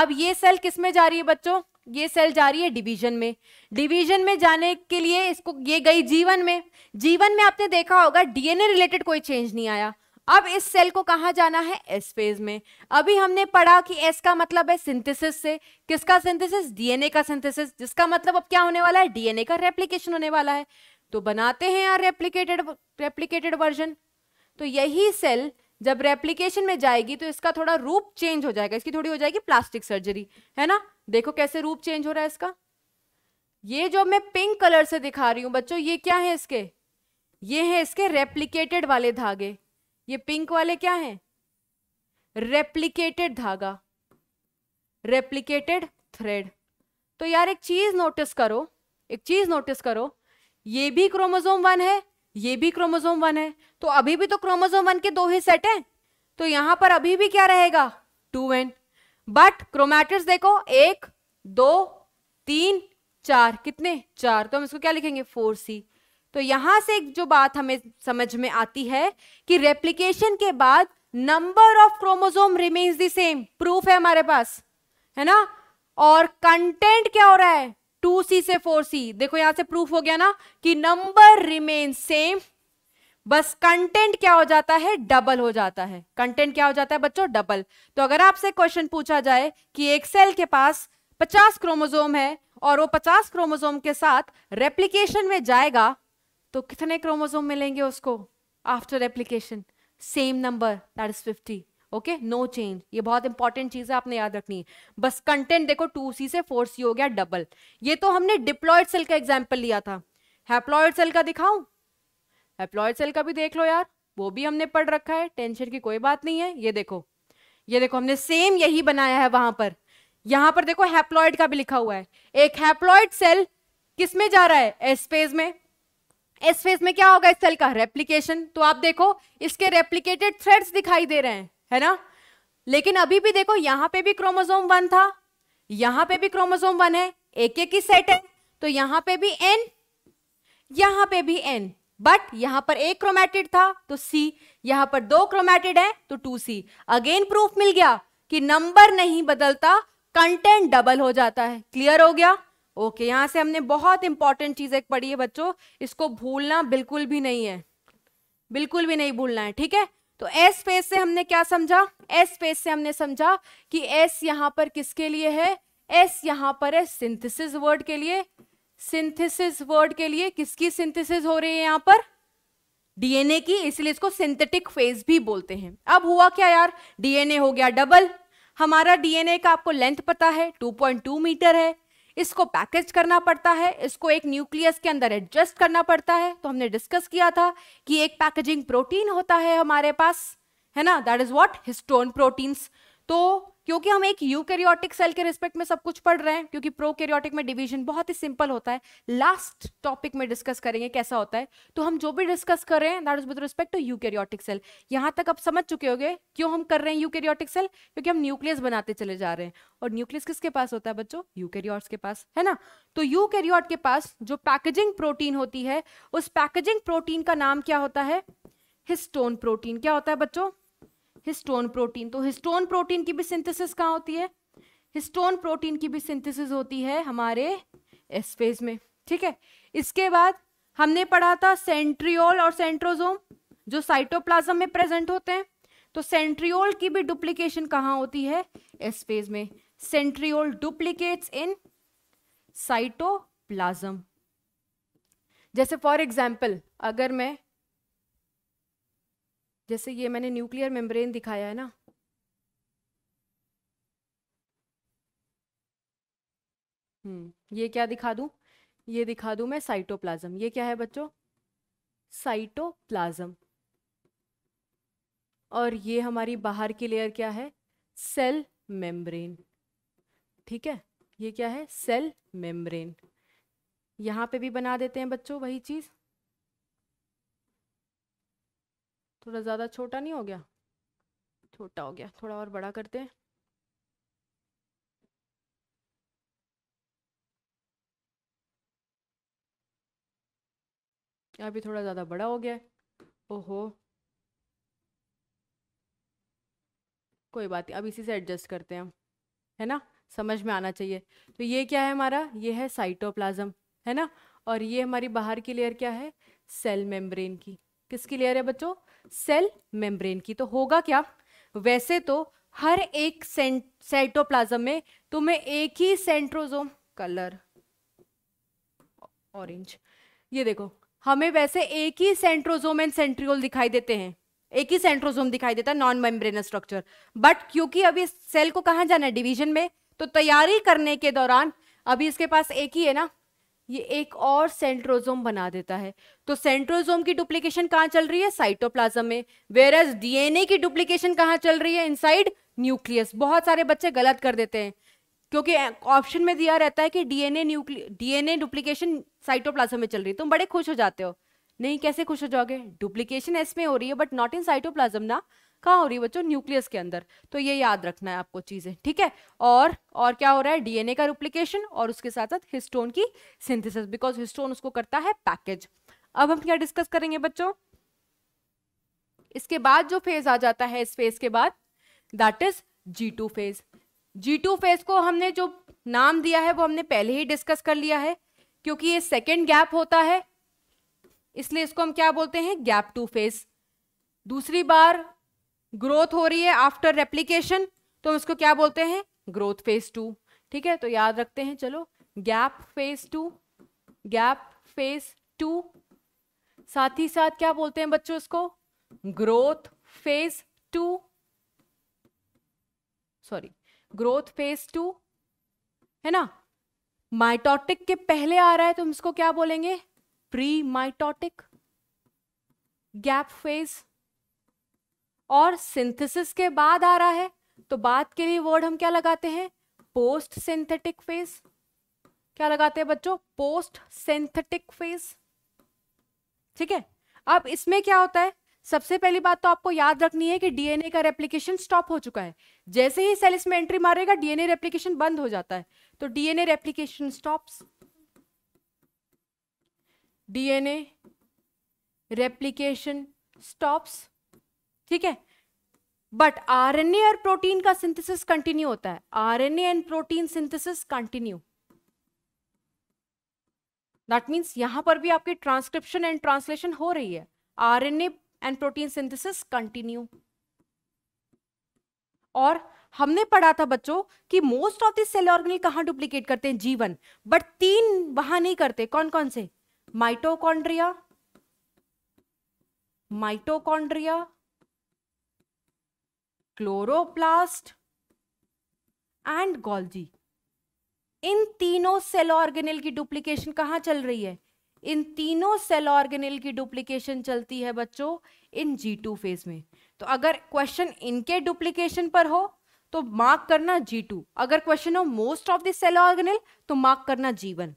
अब ये सेल किस में जा रही है बच्चों ये सेल जा रही है डिवीजन में डिवीजन में जाने के लिए इसको ये गई जीवन में जीवन में आपने देखा होगा डीएनए रिलेटेड कोई चेंज नहीं आया अब इस सेल को कहाँ जाना है एस फेज में अभी हमने पढ़ा कि एस का मतलब है सिंथेसिस से किसका सिंथेसिस डीएनए का सिंथेसिस जिसका मतलब अब क्या होने वाला है डीएनए का रेप्लीकेशन होने वाला है तो बनाते हैं यार रेप्लीकेटेड रेप्लीकेटेड वर्जन तो यही सेल जब रेप्लीकेशन में जाएगी तो इसका थोड़ा रूप चेंज हो जाएगा इसकी थोड़ी हो जाएगी प्लास्टिक सर्जरी है ना देखो कैसे रूप चेंज हो रहा है इसका ये जो मैं पिंक कलर से दिखा रही हूं बच्चों ये क्या है इसके ये है इसके रेप्लीकेटेड वाले धागे ये पिंक वाले क्या है रेप्लीकेटेड धागा रेप्लीकेटेड थ्रेड तो यार एक चीज नोटिस करो एक चीज नोटिस करो ये भी क्रोमोजोम वन है ये भी क्रोमोजोम वन है तो अभी भी तो क्रोमोजोम वन के दो ही सेट हैं तो यहां पर अभी भी क्या रहेगा टू एन बट क्रोमैटिड्स देखो एक दो तीन चार कितने चार तो हम इसको क्या लिखेंगे फोर सी तो यहां से जो बात हमें समझ में आती है कि रेप्लीकेशन के बाद number of chromosome remains the same proof है हमारे पास है ना और कंटेंट क्या हो रहा है टू सी से फोर सी देखो यहां से प्रूफ हो गया ना कि नंबर रिमेन सेम बस कंटेंट क्या हो जाता है डबल हो जाता है कंटेंट क्या हो जाता है बच्चों डबल तो अगर आपसे क्वेश्चन पूछा जाए कि एक सेल के पास 50 क्रोमोजोम है और वो 50 क्रोमोजोम के साथ रेप्लीकेशन में जाएगा तो कितने क्रोमोजोम मिलेंगे उसको after replication same number that is fifty okay no change ये बहुत इंपॉर्टेंट चीज है आपने याद रखनी है बस कंटेंट देखो टू सी से फोर सी हो गया डबल ये तो हमने डिप्लॉयड सेल का एग्जाम्पल लिया था हैप्लॉयड सेल का दिखाऊं एप्लॉयड सेल का भी देख लो यार वो भी हमने पढ़ रखा है टेंशन की कोई बात नहीं है ये देखो ये देखो हमने सेम यही बनाया है वहां पर यहां पर देखो हैप्लॉयड का भी लिखा हुआ है एक हैप्लॉयड सेल किस में जा रहा है एस फेज में एस फेज में क्या होगा इस सेल का रेप्लीकेशन तो आप देखो इसके रेप्लीकेटेड थ्रेड्स दिखाई दे रहे हैं है ना लेकिन अभी भी देखो यहां पे भी क्रोमोजोम वन था यहां पे भी क्रोमोजोम वन है एक एक ही सेट है तो यहां पे भी एन यहां पे भी एन बट यहां पर एक क्रोमेटेड था तो सी यहां पर दो क्रोमैटिड है तो टू सी अगेन प्रूफ मिल गया कि नंबर नहीं बदलता कंटेंट डबल हो जाता है क्लियर हो गया ओके okay, यहां से हमने बहुत इंपॉर्टेंट चीज एक पढ़ी है बच्चों इसको भूलना बिल्कुल भी नहीं है बिल्कुल भी नहीं भूलना है ठीक है तो एस फेस से हमने क्या समझा एस फेस से हमने समझा कि एस यहां पर किसके लिए है एस यहां पर है सिंथेसिस वर्ड के लिए सिंथेसिस वर्ड के लिए किसकी सिंथेसिस हो रही है यहां पर डीएनए की इसलिए इसको सिंथेटिक फेज भी बोलते हैं अब हुआ क्या यार डीएनए हो गया डबल हमारा डीएनए का आपको लेंथ पता है 2.2 मीटर है इसको पैकेज करना पड़ता है इसको एक न्यूक्लियस के अंदर एडजस्ट करना पड़ता है तो हमने डिस्कस किया था कि एक पैकेजिंग प्रोटीन होता है हमारे पास है ना that is what histone proteins तो क्योंकि हम एक यूकैरियोटिक सेल के रिस्पेक्ट में सब कुछ पढ़ रहे हैं क्योंकि प्रोकैरियोटिक में डिवीजन बहुत ही सिंपल होता है लास्ट टॉपिक में डिस्कस करेंगे कैसा होता है तो हम जो भी डिस्कस कर रहे हैं that is with respect to eukaryotic cell यहाँ तक आप समझ चुके होंगे क्यों हम कर रहे हैं यूकैरियोटिक सेल क्योंकि हम न्यूक्लियस बनाते चले जा रहे हैं और न्यूक्लियस किसके पास होता है बच्चों यूकैरियोट्स के पास है ना तो यूकैरियोट के पास जो पैकेजिंग प्रोटीन होती है उस पैकेजिंग प्रोटीन का नाम क्या होता है हिस्टोन प्रोटीन क्या होता है बच्चों हिस्टोन प्रोटीन तो हिस्टोन प्रोटीन की भी सिंथेसिस कहाँ होती है हिस्टोन प्रोटीन की भी सिंथेसिस होती है हमारे एस फेज में ठीक है इसके बाद हमने पढ़ा था सेंट्रियोल और सेंट्रोजोम जो साइटोप्लाज्म में प्रेजेंट होते हैं तो सेंट्रियोल की भी डुप्लीकेशन कहाँ होती है एस फेज में सेंट्रियोल डुप्लीकेट्स इन साइटोप्लाज्म जैसे फॉर एग्जाम्पल अगर मैं जैसे ये मैंने न्यूक्लियर मेम्ब्रेन दिखाया है ना हम्म ये क्या दिखा दूँ ये दिखा दूँ मैं साइटोप्लाज्म ये क्या है बच्चों साइटोप्लाज्म और ये हमारी बाहर की लेयर क्या है सेल मेम्ब्रेन ठीक है ये क्या है सेल मेम्ब्रेन यहाँ पे भी बना देते हैं बच्चों वही चीज़ थोड़ा ज़्यादा छोटा नहीं हो गया छोटा हो गया थोड़ा और बड़ा करते हैं अभी थोड़ा ज़्यादा बड़ा हो गया ओहो कोई बात नहीं अब इसी से एडजस्ट करते हैं हम है ना समझ में आना चाहिए तो ये क्या है हमारा ये है साइटोप्लाज्म है ना और ये हमारी बाहर की लेयर क्या है सेल मेम्ब्रेन की किसकी लेयर है बच्चों सेल मेम्ब्रेन की तो होगा क्या वैसे तो हर एक साइटोप्लाज्म में तुम्हें एक ही सेंट्रोजोम कलर ऑरेंज ये देखो हमें वैसे एक ही सेंट्रोजोम एंड सेंट्रियोल दिखाई देते हैं एक ही सेंट्रोजोम दिखाई देता है नॉन मेम्ब्रेनस स्ट्रक्चर बट क्योंकि अभी सेल को कहा जाना है डिवीजन में तो तैयारी करने के दौरान अभी इसके पास एक ही है ना ये एक और सेंट्रोजोम बना देता है तो सेंट्रोजोम की डुप्लीकेशन कहाँ चल रही है साइटोप्लाज्म में वेर एज डीएनए की डुप्लीकेशन कहाँ चल रही है इनसाइड न्यूक्लियस बहुत सारे बच्चे गलत कर देते हैं क्योंकि ऑप्शन में दिया रहता है कि DNA nuclei DNA duplication cytoplasm में चल रही है तुम बड़े खुश हो जाते हो नहीं कैसे खुश हो जाओगे डुप्लीकेशन इसमें हो रही है बट नॉट इन साइटोप्लाज्म ना कहाँ हो रही है बच्चों न्यूक्लियस के अंदर तो ये याद रखना है आपको चीज़ें ठीक है और और क्या हो रहा है डीएनए का रिप्लीकेशन और उसके साथ साथ हिस्टोन की सिंथेसिस बिकॉज हिस्टोन उसको करता है पैकेज अब हम क्या डिस्कस करेंगे बच्चों इसके बाद जो फेज आ जाता है इस फेज के बाद that is G two phase G two phase को हमने जो नाम दिया है वो हमने पहले ही डिस्कस कर लिया है क्योंकि ये सेकेंड गैप होता है इसलिए इसको हम क्या बोलते हैं गैप टू फेज दूसरी बार ग्रोथ हो रही है आफ्टर रेप्लीकेशन तो इसको क्या बोलते हैं ग्रोथ फेज टू ठीक है तो याद रखते हैं चलो gap phase two gap phase two साथ ही साथ क्या बोलते हैं बच्चों इसको growth phase two sorry growth phase two है ना माइटोटिक के पहले आ रहा है तो हम इसको क्या बोलेंगे प्री माइटोटिक गैप फेज और सिंथेसिस के बाद आ रहा है तो बाद के लिए वर्ड हम क्या लगाते हैं पोस्ट सिंथेटिक फेज क्या लगाते हैं बच्चों पोस्ट सिंथेटिक फेज ठीक है अब इसमें क्या होता है सबसे पहली बात तो आपको याद रखनी है कि डीएनए का रेप्लीकेशन स्टॉप हो चुका है जैसे ही सेल इसमें एंट्री मारेगा डीएनए रेप्लीकेशन बंद हो जाता है तो DNA replication stops DNA replication stops ठीक है बट आरएनए और प्रोटीन का सिंथेसिस कंटिन्यू होता है RNA and protein synthesis continue that means यहां पर भी आपकी ट्रांसक्रिप्शन एंड ट्रांसलेशन हो रही है RNA and protein synthesis continue और हमने पढ़ा था बच्चों कि most of this cell organelle कहां डुप्लीकेट करते हैं जीवन बट तीन वहां नहीं करते कौन कौन से mitochondria mitochondria chloroplast and Golgi इन तीनों सेल ऑर्गेनेल की डुप्लीकेशन कहाँ चल रही है इन तीनों सेल ऑर्गेनेल की डुप्लीकेशन चलती है बच्चों इन जी टू फेज में तो अगर क्वेश्चन इनके डुप्लीकेशन पर हो तो मार्क करना जी टू अगर क्वेश्चन हो most of the cell organelle तो मार्क करना जी वन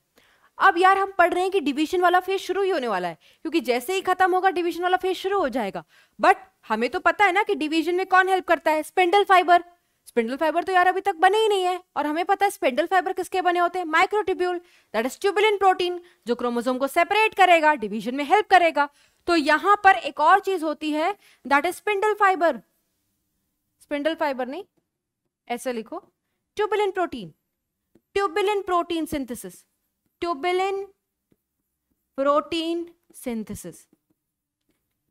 अब यार हम पढ़ रहे हैं कि डिवीजन वाला फेज शुरू ही होने वाला है क्योंकि जैसे ही खत्म होगा डिवीजन वाला फेज शुरू हो जाएगा बट हमें तो पता है ना कि डिवीजन में कौन हेल्प करता है स्पिंडल फाइबर स्पिंडल फाइबर तो यार अभी तक बने ही नहीं है और हमें पता है स्पिंडल फाइबर किसके बने होते हैं microtubule that is tubulin protein जो क्रोमोसोम को सेपरेट करेगा डिवीजन में हेल्प करेगा तो यहां पर एक और चीज होती है that is spindle fibre spindle fibre नहीं ऐसे लिखो tubulin protein tubulin protein synthesis tubulin protein synthesis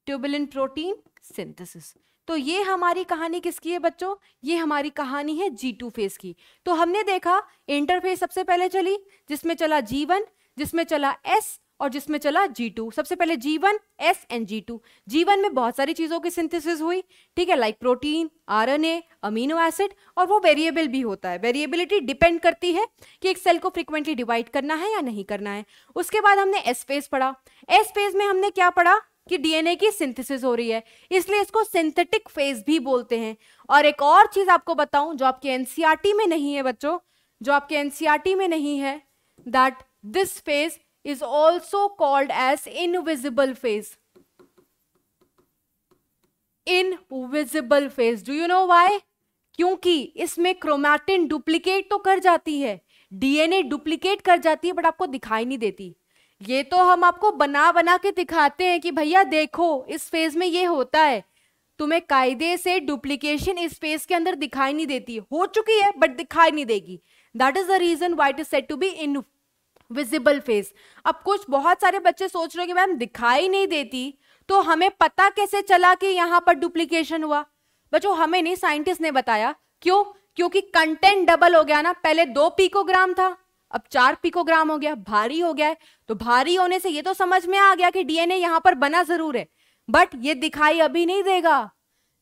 tubulin protein synthesis तो ये हमारी कहानी किसकी है बच्चों ये हमारी कहानी है जी टू फेस की तो हमने देखा इंटरफेस सबसे पहले चली जिसमें चला जी वन जिसमें चला एस और जिसमें चला G2 सबसे पहले G1 S and G2 G1 में बहुत सारी चीज़ों की सिंथेसिस हुई ठीक है like protein a amino acid और वो वेरिएबल भी होता है वेरिएबिलिटी डिपेंड करती है कि एक सेल को फ्रिक्वेंटली डिवाइड करना है या नहीं करना है उसके बाद हमने एस फेज पढ़ा एस फेज में हमने क्या पढ़ा कि डीएनए की सिंथेसिस हो रही है इसलिए इसको सिंथेटिक फेज भी बोलते हैं और एक और चीज आपको बताऊं जो आपके एनसीआरटी e में नहीं है बच्चों जो आपके एनसीआरटी e में नहीं है that this phase is also called as invisible phase invisible phase do you know why क्योंकि इसमें क्रोमैटिन डुप्लीकेट तो कर जाती है डीएनए डुप्लीकेट कर जाती है बट आपको दिखाई नहीं देती ये तो हम आपको बना बना के दिखाते हैं कि भैया देखो इस फेज में ये होता है तुम्हें कायदे से डुप्लीकेशन इस फेज के अंदर दिखाई नहीं देती हो चुकी है बट दिखाई नहीं देगी that is the reason why it is set to be invisible phase अब कुछ बहुत सारे बच्चे सोच रहे हो कि मैम दिखाई नहीं देती तो हमें पता कैसे चला कि यहाँ पर डुप्लीकेशन हुआ बच्चों हमें नहीं साइंटिस्ट ने बताया क्यों क्योंकि कंटेंट डबल हो गया ना पहले दो पीकोग्राम था अब चार पिकोग्राम हो गया भारी हो गया है तो भारी होने से ये तो समझ में आ गया कि डीएनए यहाँ पर बना जरूर है बट ये दिखाई अभी नहीं देगा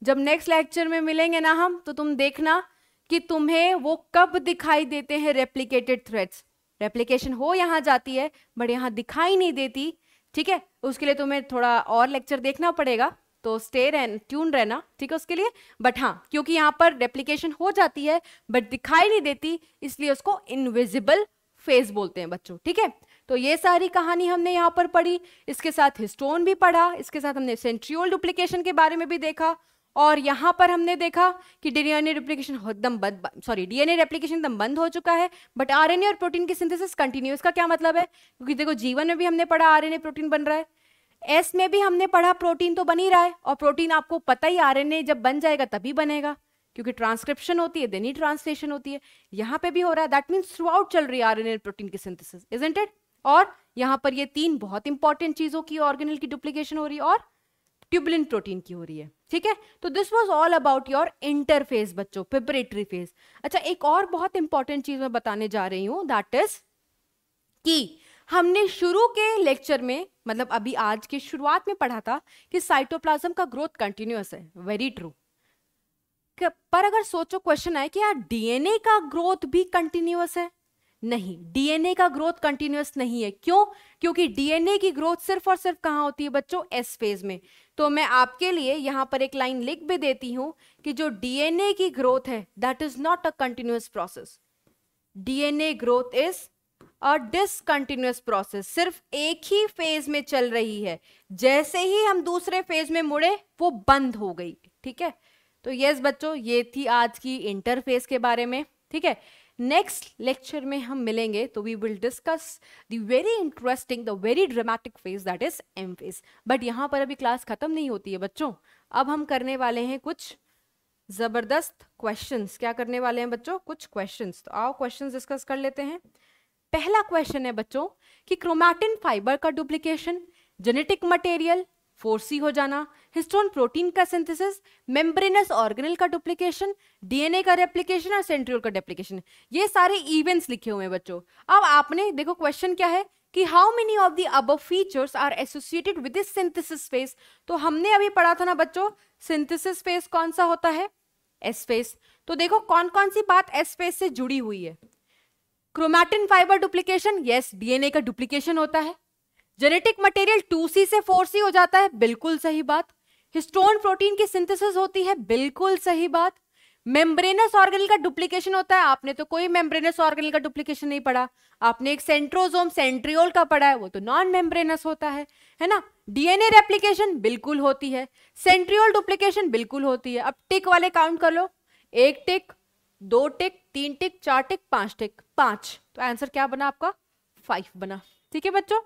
जब नेक्स्ट लेक्चर में मिलेंगे ना हम तो तुम देखना कि तुम्हें वो कब दिखाई देते हैं रेप्लीकेटेड थ्रेड्स रेप्लीकेशन हो यहाँ जाती है बट यहाँ दिखाई नहीं देती ठीक है उसके लिए तुम्हें थोड़ा और लेक्चर देखना पड़ेगा तो स्टे रह ट्यून रहना ठीक है उसके लिए बट हाँ क्योंकि यहाँ पर रेप्लीकेशन हो जाती है बट दिखाई नहीं देती इसलिए उसको इनविजिबल फेज बोलते हैं बच्चों ठीक है तो ये सारी कहानी हमने यहाँ पर पढ़ी इसके साथ हिस्टोन भी पढ़ा इसके साथ हमने सेंट्रियोल डुप्लीकेशन के बारे में भी देखा और यहाँ पर हमने देखा कि डीएनए रेप्लिकेशन एकदम बंद सॉरी डीएनए रेप्लीकेशन एकदम बंद हो चुका है बट आरएनए और प्रोटीन की सिंथेसिस कंटिन्यूस का क्या मतलब है क्योंकि देखो जीवन में भी हमने पढ़ा आरएनए प्रोटीन बन रहा है एस में भी हमने पढ़ा प्रोटीन तो बन ही रहा है और प्रोटीन आपको पता ही आरएनए जब बन जाएगा तभी बनेगा क्योंकि ट्रांसक्रिप्शन होती है देनी ट्रांसलेशन होती है यहां पे भी हो रहा है दैट मीन्स थ्रू आउट चल रही है आरएनए प्रोटीन की सिंथेसिस इज इट और यहाँ पर ये तीन बहुत इंपॉर्टेंट चीज़ों की ऑर्गेनल की डुप्लीकेशन हो रही है और ट्यूबलिन प्रोटीन की हो रही है ठीक है तो this was all about your interphase बच्चों प्रिपरेटरी फेज अच्छा एक और बहुत इंपॉर्टेंट चीज मैं बताने जा रही हूँ दैट इज कि हमने शुरू के लेक्चर में मतलब अभी आज के शुरुआत में पढ़ा था कि साइटोप्लाज्म का ग्रोथ कंटिन्यूस है वेरी ट्रू पर अगर सोचो क्वेश्चन है कि यार डीएनए का ग्रोथ भी कंटिन्यूस है नहीं डीएनए का ग्रोथ कंटिन्यूस नहीं है क्यों क्योंकि डीएनए की ग्रोथ सिर्फ और सिर्फ कहाँ होती है बच्चों एस फेज में तो मैं आपके लिए यहाँ पर एक लाइन लिख भी देती हूँ कि जो डीएनए की ग्रोथ है that is not a continuous process DNA growth is a discontinuous process सिर्फ एक ही फेज में चल रही है जैसे ही हम दूसरे फेज में मुड़े वो बंद हो गई ठीक है तो यस बच्चों ये थी आज की इंटरफेस के बारे में ठीक है नेक्स्ट लेक्चर में हम मिलेंगे तो we will discuss the very interesting the very dramatic phase that is M phase but यहाँ पर अभी क्लास खत्म नहीं होती है बच्चों अब हम करने वाले हैं कुछ ज़बरदस्त क्वेश्चंस क्या करने वाले हैं बच्चों कुछ क्वेश्चंस तो आओ क्वेश्चंस डिस्कस कर लेते हैं पहला क्वेश्चन है बच्चों कि क्रोमैटिन फाइबर का डुप्लीकेशन जेनेटिक मटेरियल फोर्सी हो जाना हिस्टोन प्रोटीन का सिंथेसिस मेम्ब्रेनस ऑर्गेनल का डुप्लीकेशन डीएनए का रेप्लीकेशन और सेंट्रियोल का डेप्लीकेशन ये सारे इवेंट्स लिखे हुए हैं बच्चों अब आपने देखो क्वेश्चन क्या है कि how many of the above features are associated with this synthesis phase तो हमने अभी पढ़ा था ना बच्चों सिंथेसिस फेस कौन सा होता है एस फेस तो देखो कौन कौन सी बात एस फेस से जुड़ी हुई है chromatin fibre duplication yes DNA का डुप्लीकेशन होता है जेनेटिक मटेरियल 2C से 4C हो जाता है बिल्कुल सही बात हिस्टोन प्रोटीन की सिंथेसिस होती है बिल्कुल सही बात मेम्ब्रेनस ऑर्गेनल का डुप्लीकेशन होता है आपने तो कोई मेम्ब्रेनस ऑर्गेनल का डुप्लीकेशन नहीं पढ़ा आपने एक सेंट्रोजोम सेंट्रियोल का पढ़ा है वो तो नॉन मेम्ब्रेनस होता है है ना डीएनए रेप्लीकेशन बिल्कुल होती है सेंट्रियोल डुप्लीकेशन बिल्कुल होती है अब टिक वाले काउंट कर लो एक टिक दो टिक तीन टिक चार टिक पांच टिक पांच तो आंसर क्या बना आपका फाइव बना ठीक है बच्चों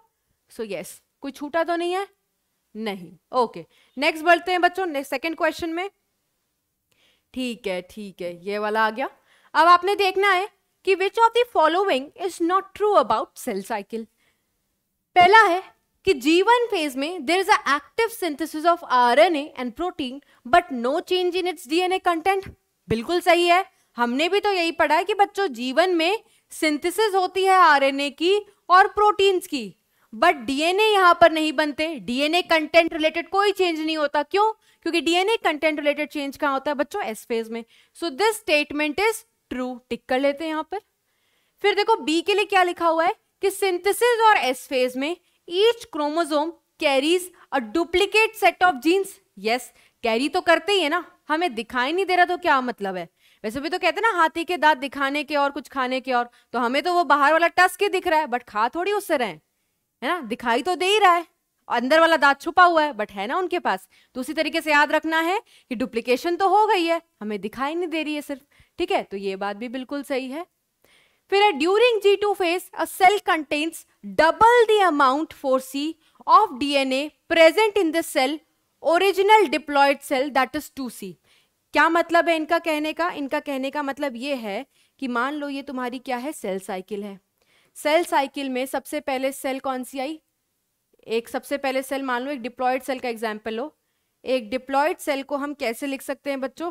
सो यस कोई छूटा तो नहीं है नहीं ओके नेक्स्ट बढ़ते हैं बच्चों नेक्स्ट सेकेंड क्वेश्चन में ठीक है ठीक है ये वाला आ गया अब आपने देखना है कि which of the following is not true about cell cycle पहला है कि जीवन फेज में there is a active synthesis of R RNA and protein but no change in its DNA content बिल्कुल सही है हमने भी तो यही पढ़ा है कि बच्चों जीवन में सिंथेसिस होती है आरएनए की और प्रोटीन्स की बट डीएनए यहां पर नहीं बनते डीएनए कंटेंट रिलेटेड कोई चेंज नहीं होता क्यों क्योंकि डीएनए कंटेंट रिलेटेड चेंज कहां होता है बच्चों एस फेज में so this statement is true tick कर लेते हैं यहां पर फिर देखो बी के लिए क्या लिखा हुआ है कि सिंथेसिस और एस फेज में each chromosome carries a duplicate set of genes yes carry तो करते ही है ना हमें दिखाई नहीं दे रहा तो क्या मतलब है वैसे भी तो कहते हैं ना हाथी के दांत दिखाने के और कुछ खाने के और तो हमें तो वो बाहर वाला टस्क ही दिख रहा है बट खा थोड़ी उससे रहे है ना दिखाई तो दे ही रहा है अंदर वाला दांत छुपा हुआ है बट है ना उनके पास तो उसी तरीके से याद रखना है कि डुप्लीकेशन तो हो गई है हमें दिखाई नहीं दे रही है सिर्फ ठीक है तो ये बात भी बिल्कुल सही है फिर during G two phase a cell contains double the amount four C of DNA present in the cell original diploid cell that is two C क्या मतलब है इनका कहने का इनका कहने का मतलब ये है कि मान लो ये तुम्हारी क्या है सेल साइकिल है सेल साइकिल में सबसे पहले सेल कौन सी आई एक सबसे पहले सेल मान लो एक डिप्लॉयड सेल का एग्जाम्पल हो एक डिप्लॉयड सेल को हम कैसे लिख सकते हैं बच्चों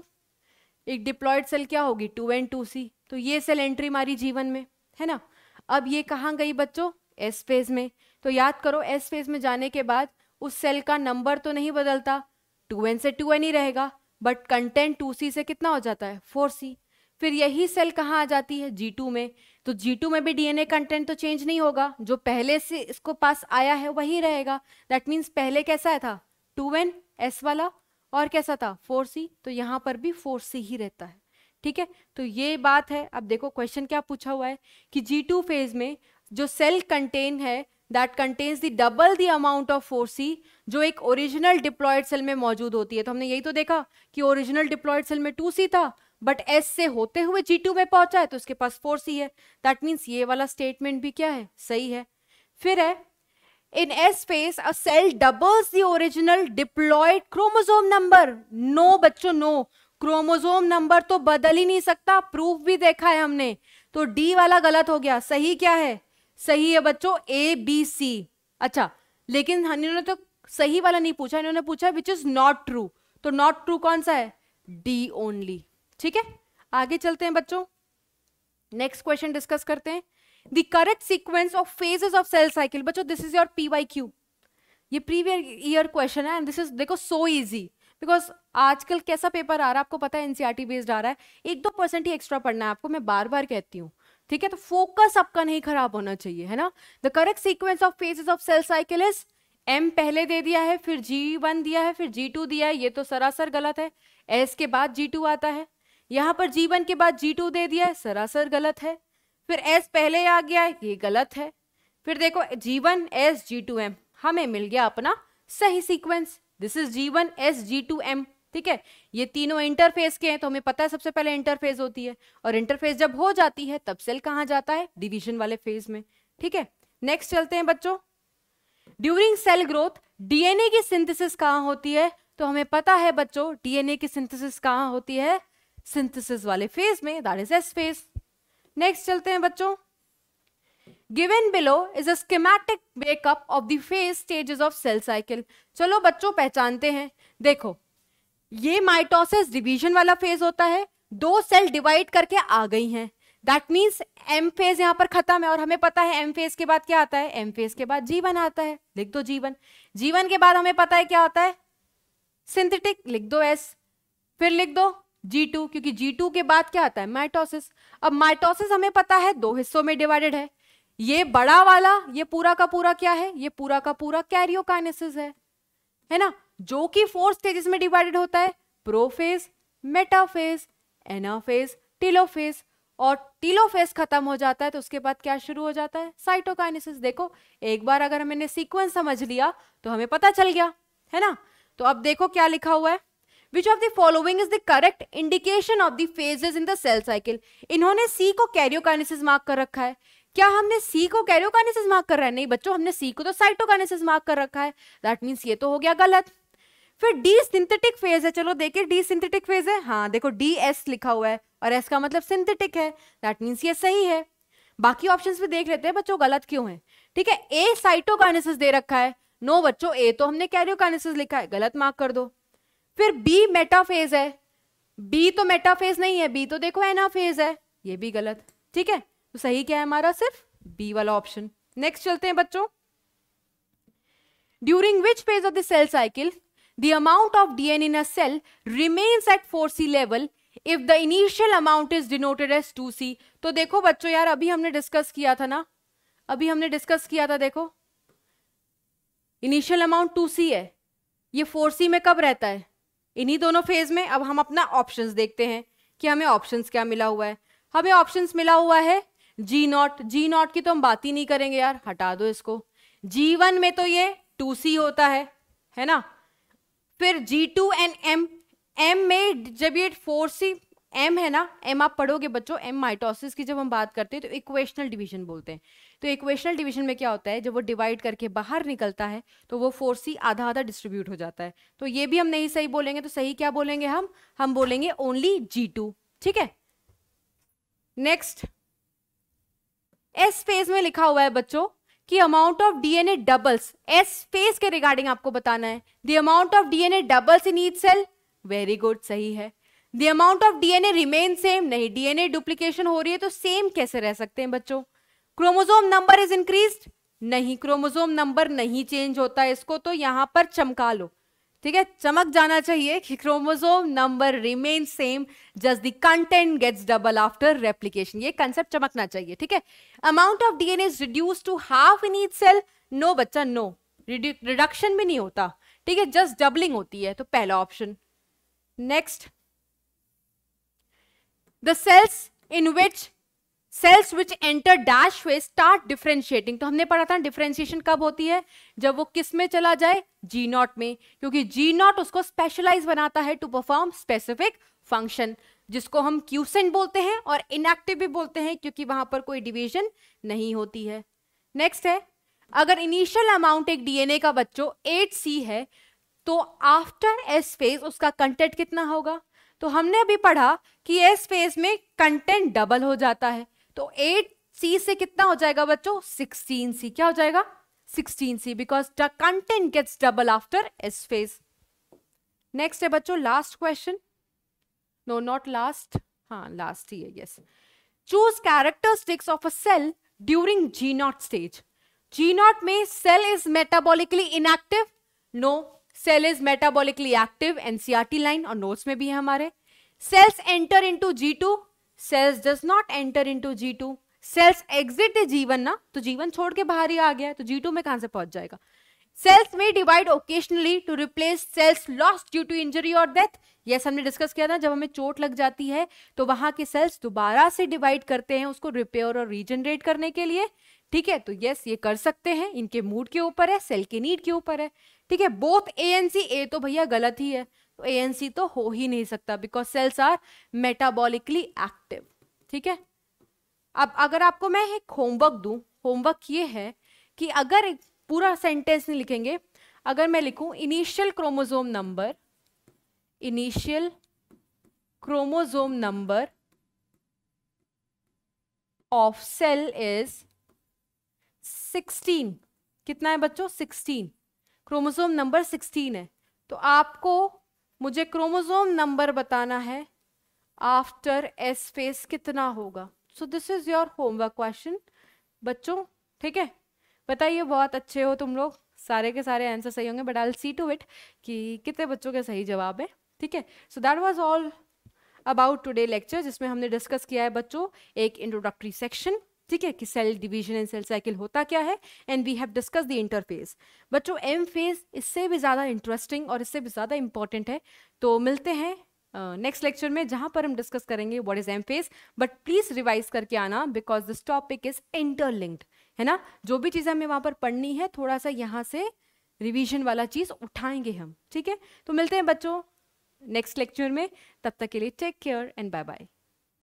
एक डिप्लॉयड सेल क्या होगी टू एंड टू सी तो ये सेल एंट्री मारी जीवन में है ना अब ये कहाँ गई बच्चों एस फेज में तो याद करो एस फेज में जाने के बाद उस सेल का नंबर तो नहीं बदलता टू एन से टू एन ही रहेगा बट कंटेंट टू सी से कितना हो जाता है फोर सी फिर यही सेल कहाँ आ जाती है जी टू में तो जी टू में भी डीएनए कंटेंट तो चेंज नहीं होगा जो पहले से इसको पास आया है वही रहेगा दैट मीन्स पहले कैसा था टू एन एस वाला और कैसा था फोर सी तो यहाँ पर भी फोर सी ही रहता है ठीक है तो ये बात है अब देखो क्वेश्चन क्या पूछा हुआ है कि जी टू फेज में जो सेल कंटेन है that contains the double the amount of four C जो एक ओरिजिनल डिप्लॉयड सेल में मौजूद होती है तो हमने यही तो देखा कि ओरिजिनल डिप्लॉयड सेल में टू सी था बट एस से होते हुए जी टू में पहुंचा है तो उसके पास फोर सी है दैट मीन्स ये वाला स्टेटमेंट भी क्या है सही है फिर है in S phase a cell doubles the original diploid chromosome number no बच्चों नो क्रोमोजोम नंबर तो बदल ही नहीं सकता प्रूफ भी देखा है हमने तो डी वाला गलत हो गया सही क्या है सही है बच्चों ए बी सी अच्छा लेकिन इन्होंने तो सही वाला नहीं पूछा इन्होंने पूछा विच इज नॉट ट्रू तो नॉट ट्रू कौन सा है डी ओनली ठीक है आगे चलते हैं बच्चों नेक्स्ट क्वेश्चन डिस्कस करते हैं the correct sequence of phases of cell cycle बच्चों this is your P Y Q ये प्रीवियस ईयर क्वेश्चन है एंड दिस इज देखो सो इजी बिकॉज आजकल कैसा पेपर आ रहा है आपको पता है एनसीआरटी बेस्ड e आ रहा है एक दो परसेंट ही एक्स्ट्रा पढ़ना है आपको मैं बार बार कहती हूँ ठीक है तो फोकस आपका नहीं खराब होना चाहिए है ना the correct sequence of phases of cell cycle is M पहले दे दिया है फिर जी वन दिया है फिर जी टू दिया है ये तो सरासर गलत है एस के बाद जी टू आता है यहाँ पर जीवन के बाद जी टू दे दिया है सरासर गलत है फिर एस पहले आ गया है ये गलत है फिर देखो जीवन एस जी टू एम हमें मिल गया अपना सही sequence this is G one S G two M ठीक है ये तीनों इंटरफेस के हैं तो हमें पता है सबसे पहले इंटरफेस होती है और इंटरफेस जब हो जाती है तब सेल कहाँ जाता है डिवीजन वाले फेज में ठीक है नेक्स्ट चलते हैं बच्चों ड्यूरिंग सेल ग्रोथ डीएनए की सिंथेसिस कहाँ होती है तो हमें पता है बच्चों डीएनए की सिंथेसिस कहाँ होती है सिंथेसिस वाले फेज में that is S phase next चलते हैं बच्चों given below is a schematic breakup of the phase stages of cell cycle चलो बच्चों पहचानते हैं देखो ये माइटोसिस डिवीजन वाला फेज होता है दो सेल डिवाइड करके आ गई हैं दैट मींस एम फेज यहां पर खत्म है और हमें पता है एम फेज के बाद क्या आता है एम फेज के बाद जीवन आता है लिख दो जीवन जीवन के बाद हमें पता है क्या होता है सिंथेटिक लिख दो एस फिर लिख दो जी टू क्योंकि जी टू के बाद क्या आता है माइटोसिस अब माइटोसिस हमें पता है दो हिस्सों में डिवाइडेड है ये बड़ा वाला ये पूरा का पूरा क्या है ये पूरा का पूरा कैरियोकाइनेसिस है है ना जो कि फोर स्टेजेस में डिवाइडेड होता है प्रोफेज मेटाफेज एनाफेज टीलोफेज और टीलोफेज खत्म हो जाता है तो उसके बाद क्या शुरू हो जाता है साइटोकाइनेसिस देखो एक बार अगर हमने सीक्वेंस समझ लिया तो हमें पता चल गया है ना तो अब देखो क्या लिखा हुआ है which of the following is the correct indication of the phases in the cell cycle इन्होंने सी को कैरियोकाइनेसिस मार्क कर रखा है क्या हमने सी को कैरियोकाइनेसिस मार्क कर रहा है नहीं बच्चों हमने सी को तो साइटोकाइनेसिस मार्क कर रखा है दैट मीन्स ये तो हो गया गलत फिर डी सिंथेटिक फेज है चलो देखिए डी सिंथेटिक फेज है हाँ देखो डी एस लिखा हुआ है और एस का मतलब सिंथेटिक है दैट मीन्स ये सही है बाकी ऑप्शंस भी देख लेते हैं बच्चों गलत क्यों है ठीक है ए साइटोकाइनेसिस दे रखा है नो बच्चों ए तो हमने कैरियोकाइनेसिस लिखा है गलत मार्क कर दो फिर बी मेटाफेज है बी तो मेटाफेज नहीं है बी तो देखो एनाफेज है ये भी गलत ठीक है तो सही क्या है हमारा सिर्फ बी वाला ऑप्शन नेक्स्ट चलते हैं बच्चों during which phase of the cell cycle amount of amount in a cell remains at four C level if the initial amount is denoted as two सी तो देखो बच्चों यार अभी हमने डिस्कस किया था ना अभी हमने डिस्कस किया था देखो इनिशियल अमाउंट टू सी है ये फोर सी में कब रहता है इन्हीं दोनों फेज में अब हम अपना ऑप्शंस देखते हैं कि हमें ऑप्शंस क्या मिला हुआ है हमें ऑप्शंस मिला हुआ है जी नॉट जी नॉट की तो हम बात ही नहीं करेंगे यार हटा दो इसको जी वन में तो ये टू सी होता है है ना फिर G two and M M में जब ये फोर सी एम है ना एम आप पढ़ोगे बच्चों एम माइटोसिस की जब हम बात करते हैं तो इक्वेशनल डिवीजन बोलते हैं तो इक्वेशनल डिवीजन में क्या होता है जब वो डिवाइड करके बाहर निकलता है तो वो फोर सी आधा आधा डिस्ट्रीब्यूट हो जाता है तो ये भी हम नहीं सही बोलेंगे तो सही क्या बोलेंगे हम हम बोलेंगे ओनली जी टू ठीक है नेक्स्ट एस फेज में लिखा हुआ है बच्चों कि amount of DNA doubles S phase के रिगार्डिंग आपको बताना है the amount of DNA doubles in each cell very good सही है the amount of DNA remain same नहीं डीएनए डुप्लीकेशन हो रही है तो सेम कैसे रह सकते हैं बच्चों क्रोमोजोम नंबर इज इंक्रीज नहीं क्रोमोजोम नंबर नहीं चेंज होता है इसको तो यहां पर चमका लो ठीक है चमक जाना चाहिए कि chromosome number remain same just the content gets double after replication ये कंसेप्ट चमकना चाहिए ठीक है amount of DNA is reduce to half in each cell no बच्चा नो रिडक्शन भी नहीं होता ठीक है जस्ट डबलिंग होती है तो पहला option next the cells in which cells which enter dash phase start differentiating तो हमने पढ़ा था डिफ्रेंशिएशन कब होती है जब वो किस में चला जाए जी नॉट में क्योंकि जी नॉट उसको स्पेशलाइज बनाता है टू परफॉर्म स्पेसिफिक फंक्शन जिसको हम क्यूसेंट बोलते हैं और इनएक्टिव भी बोलते हैं क्योंकि वहां पर कोई डिवीजन नहीं होती है नेक्स्ट है अगर इनिशियल अमाउंट एक डीएनए का बच्चों एट सी है तो आफ्टर एस फेज उसका कंटेंट कितना होगा तो हमने अभी पढ़ा कि एस फेज में कंटेंट डबल हो जाता है तो एट सी से कितना हो जाएगा बच्चों सिक्सटीन सी क्या हो जाएगा sixteen C because the content gets double after S phase next है बच्चों last question no not last हाँ लास्ट ही है yes choose characteristics of a cell during G not stage G nought में cell is metabolically inactive no cell is metabolically active NCERT line और notes में भी है हमारे cells enter into two cells does not enter into two cells exit है जीवन ना तो जीवन छोड़ के बाहर ही आ गया तो जी टू में कहां से पहुंच जाएगा सेल्स में divide occasionally to replace cells lost due to injury और डेथ ये हमने डिस्कस किया था जब हमें चोट लग जाती है तो वहां के सेल्स दोबारा से डिवाइड करते हैं उसको रिपेयर और रीजनरेट करने के लिए ठीक है तो यस ये कर सकते हैं इनके मूड के ऊपर है सेल के नीड के ऊपर है ठीक है बोथ ए एन सी ए तो भैया गलत ही है तो ए एन सी तो हो ही नहीं सकता because cells are metabolically active ठीक है अब अगर आपको मैं एक होमवर्क दू होमवर्क ये है कि अगर पूरा सेंटेंस नहीं लिखेंगे अगर मैं लिखू initial chromosome number initial chromosome number of cell is sixteen कितना है बच्चों सिक्सटीन क्रोमोसोम नंबर सिक्सटीन है तो आपको मुझे क्रोमोसोम नंबर बताना है आफ्टर एस फेस कितना होगा so this is your homework question बच्चों ठीक है बताइए बहुत अच्छे हो तुम लोग सारे के सारे आंसर सही होंगे but I see to it कि कितने बच्चों के सही जवाब है ठीक है so that was all about today lecture जिसमें हमने डिस्कस किया है बच्चों एक इंट्रोडक्टरी सेक्शन ठीक है कि cell division and cell cycle होता क्या है and we have discuss the interphase बच्चों एम फेज इससे भी ज़्यादा इंटरेस्टिंग और इससे भी ज़्यादा इंपॉर्टेंट है तो मिलते हैं नेक्स्ट uh, लेक्चर में जहाँ पर हम डिस्कस करेंगे what is M phase but please revise करके आना because this topic is interlinked है ना जो भी चीज़ हमें वहाँ पर पढ़नी है थोड़ा सा यहाँ से रिविजन वाला चीज़ उठाएंगे हम ठीक है तो मिलते हैं बच्चों नेक्स्ट लेक्चर में तब तक के लिए take care and bye bye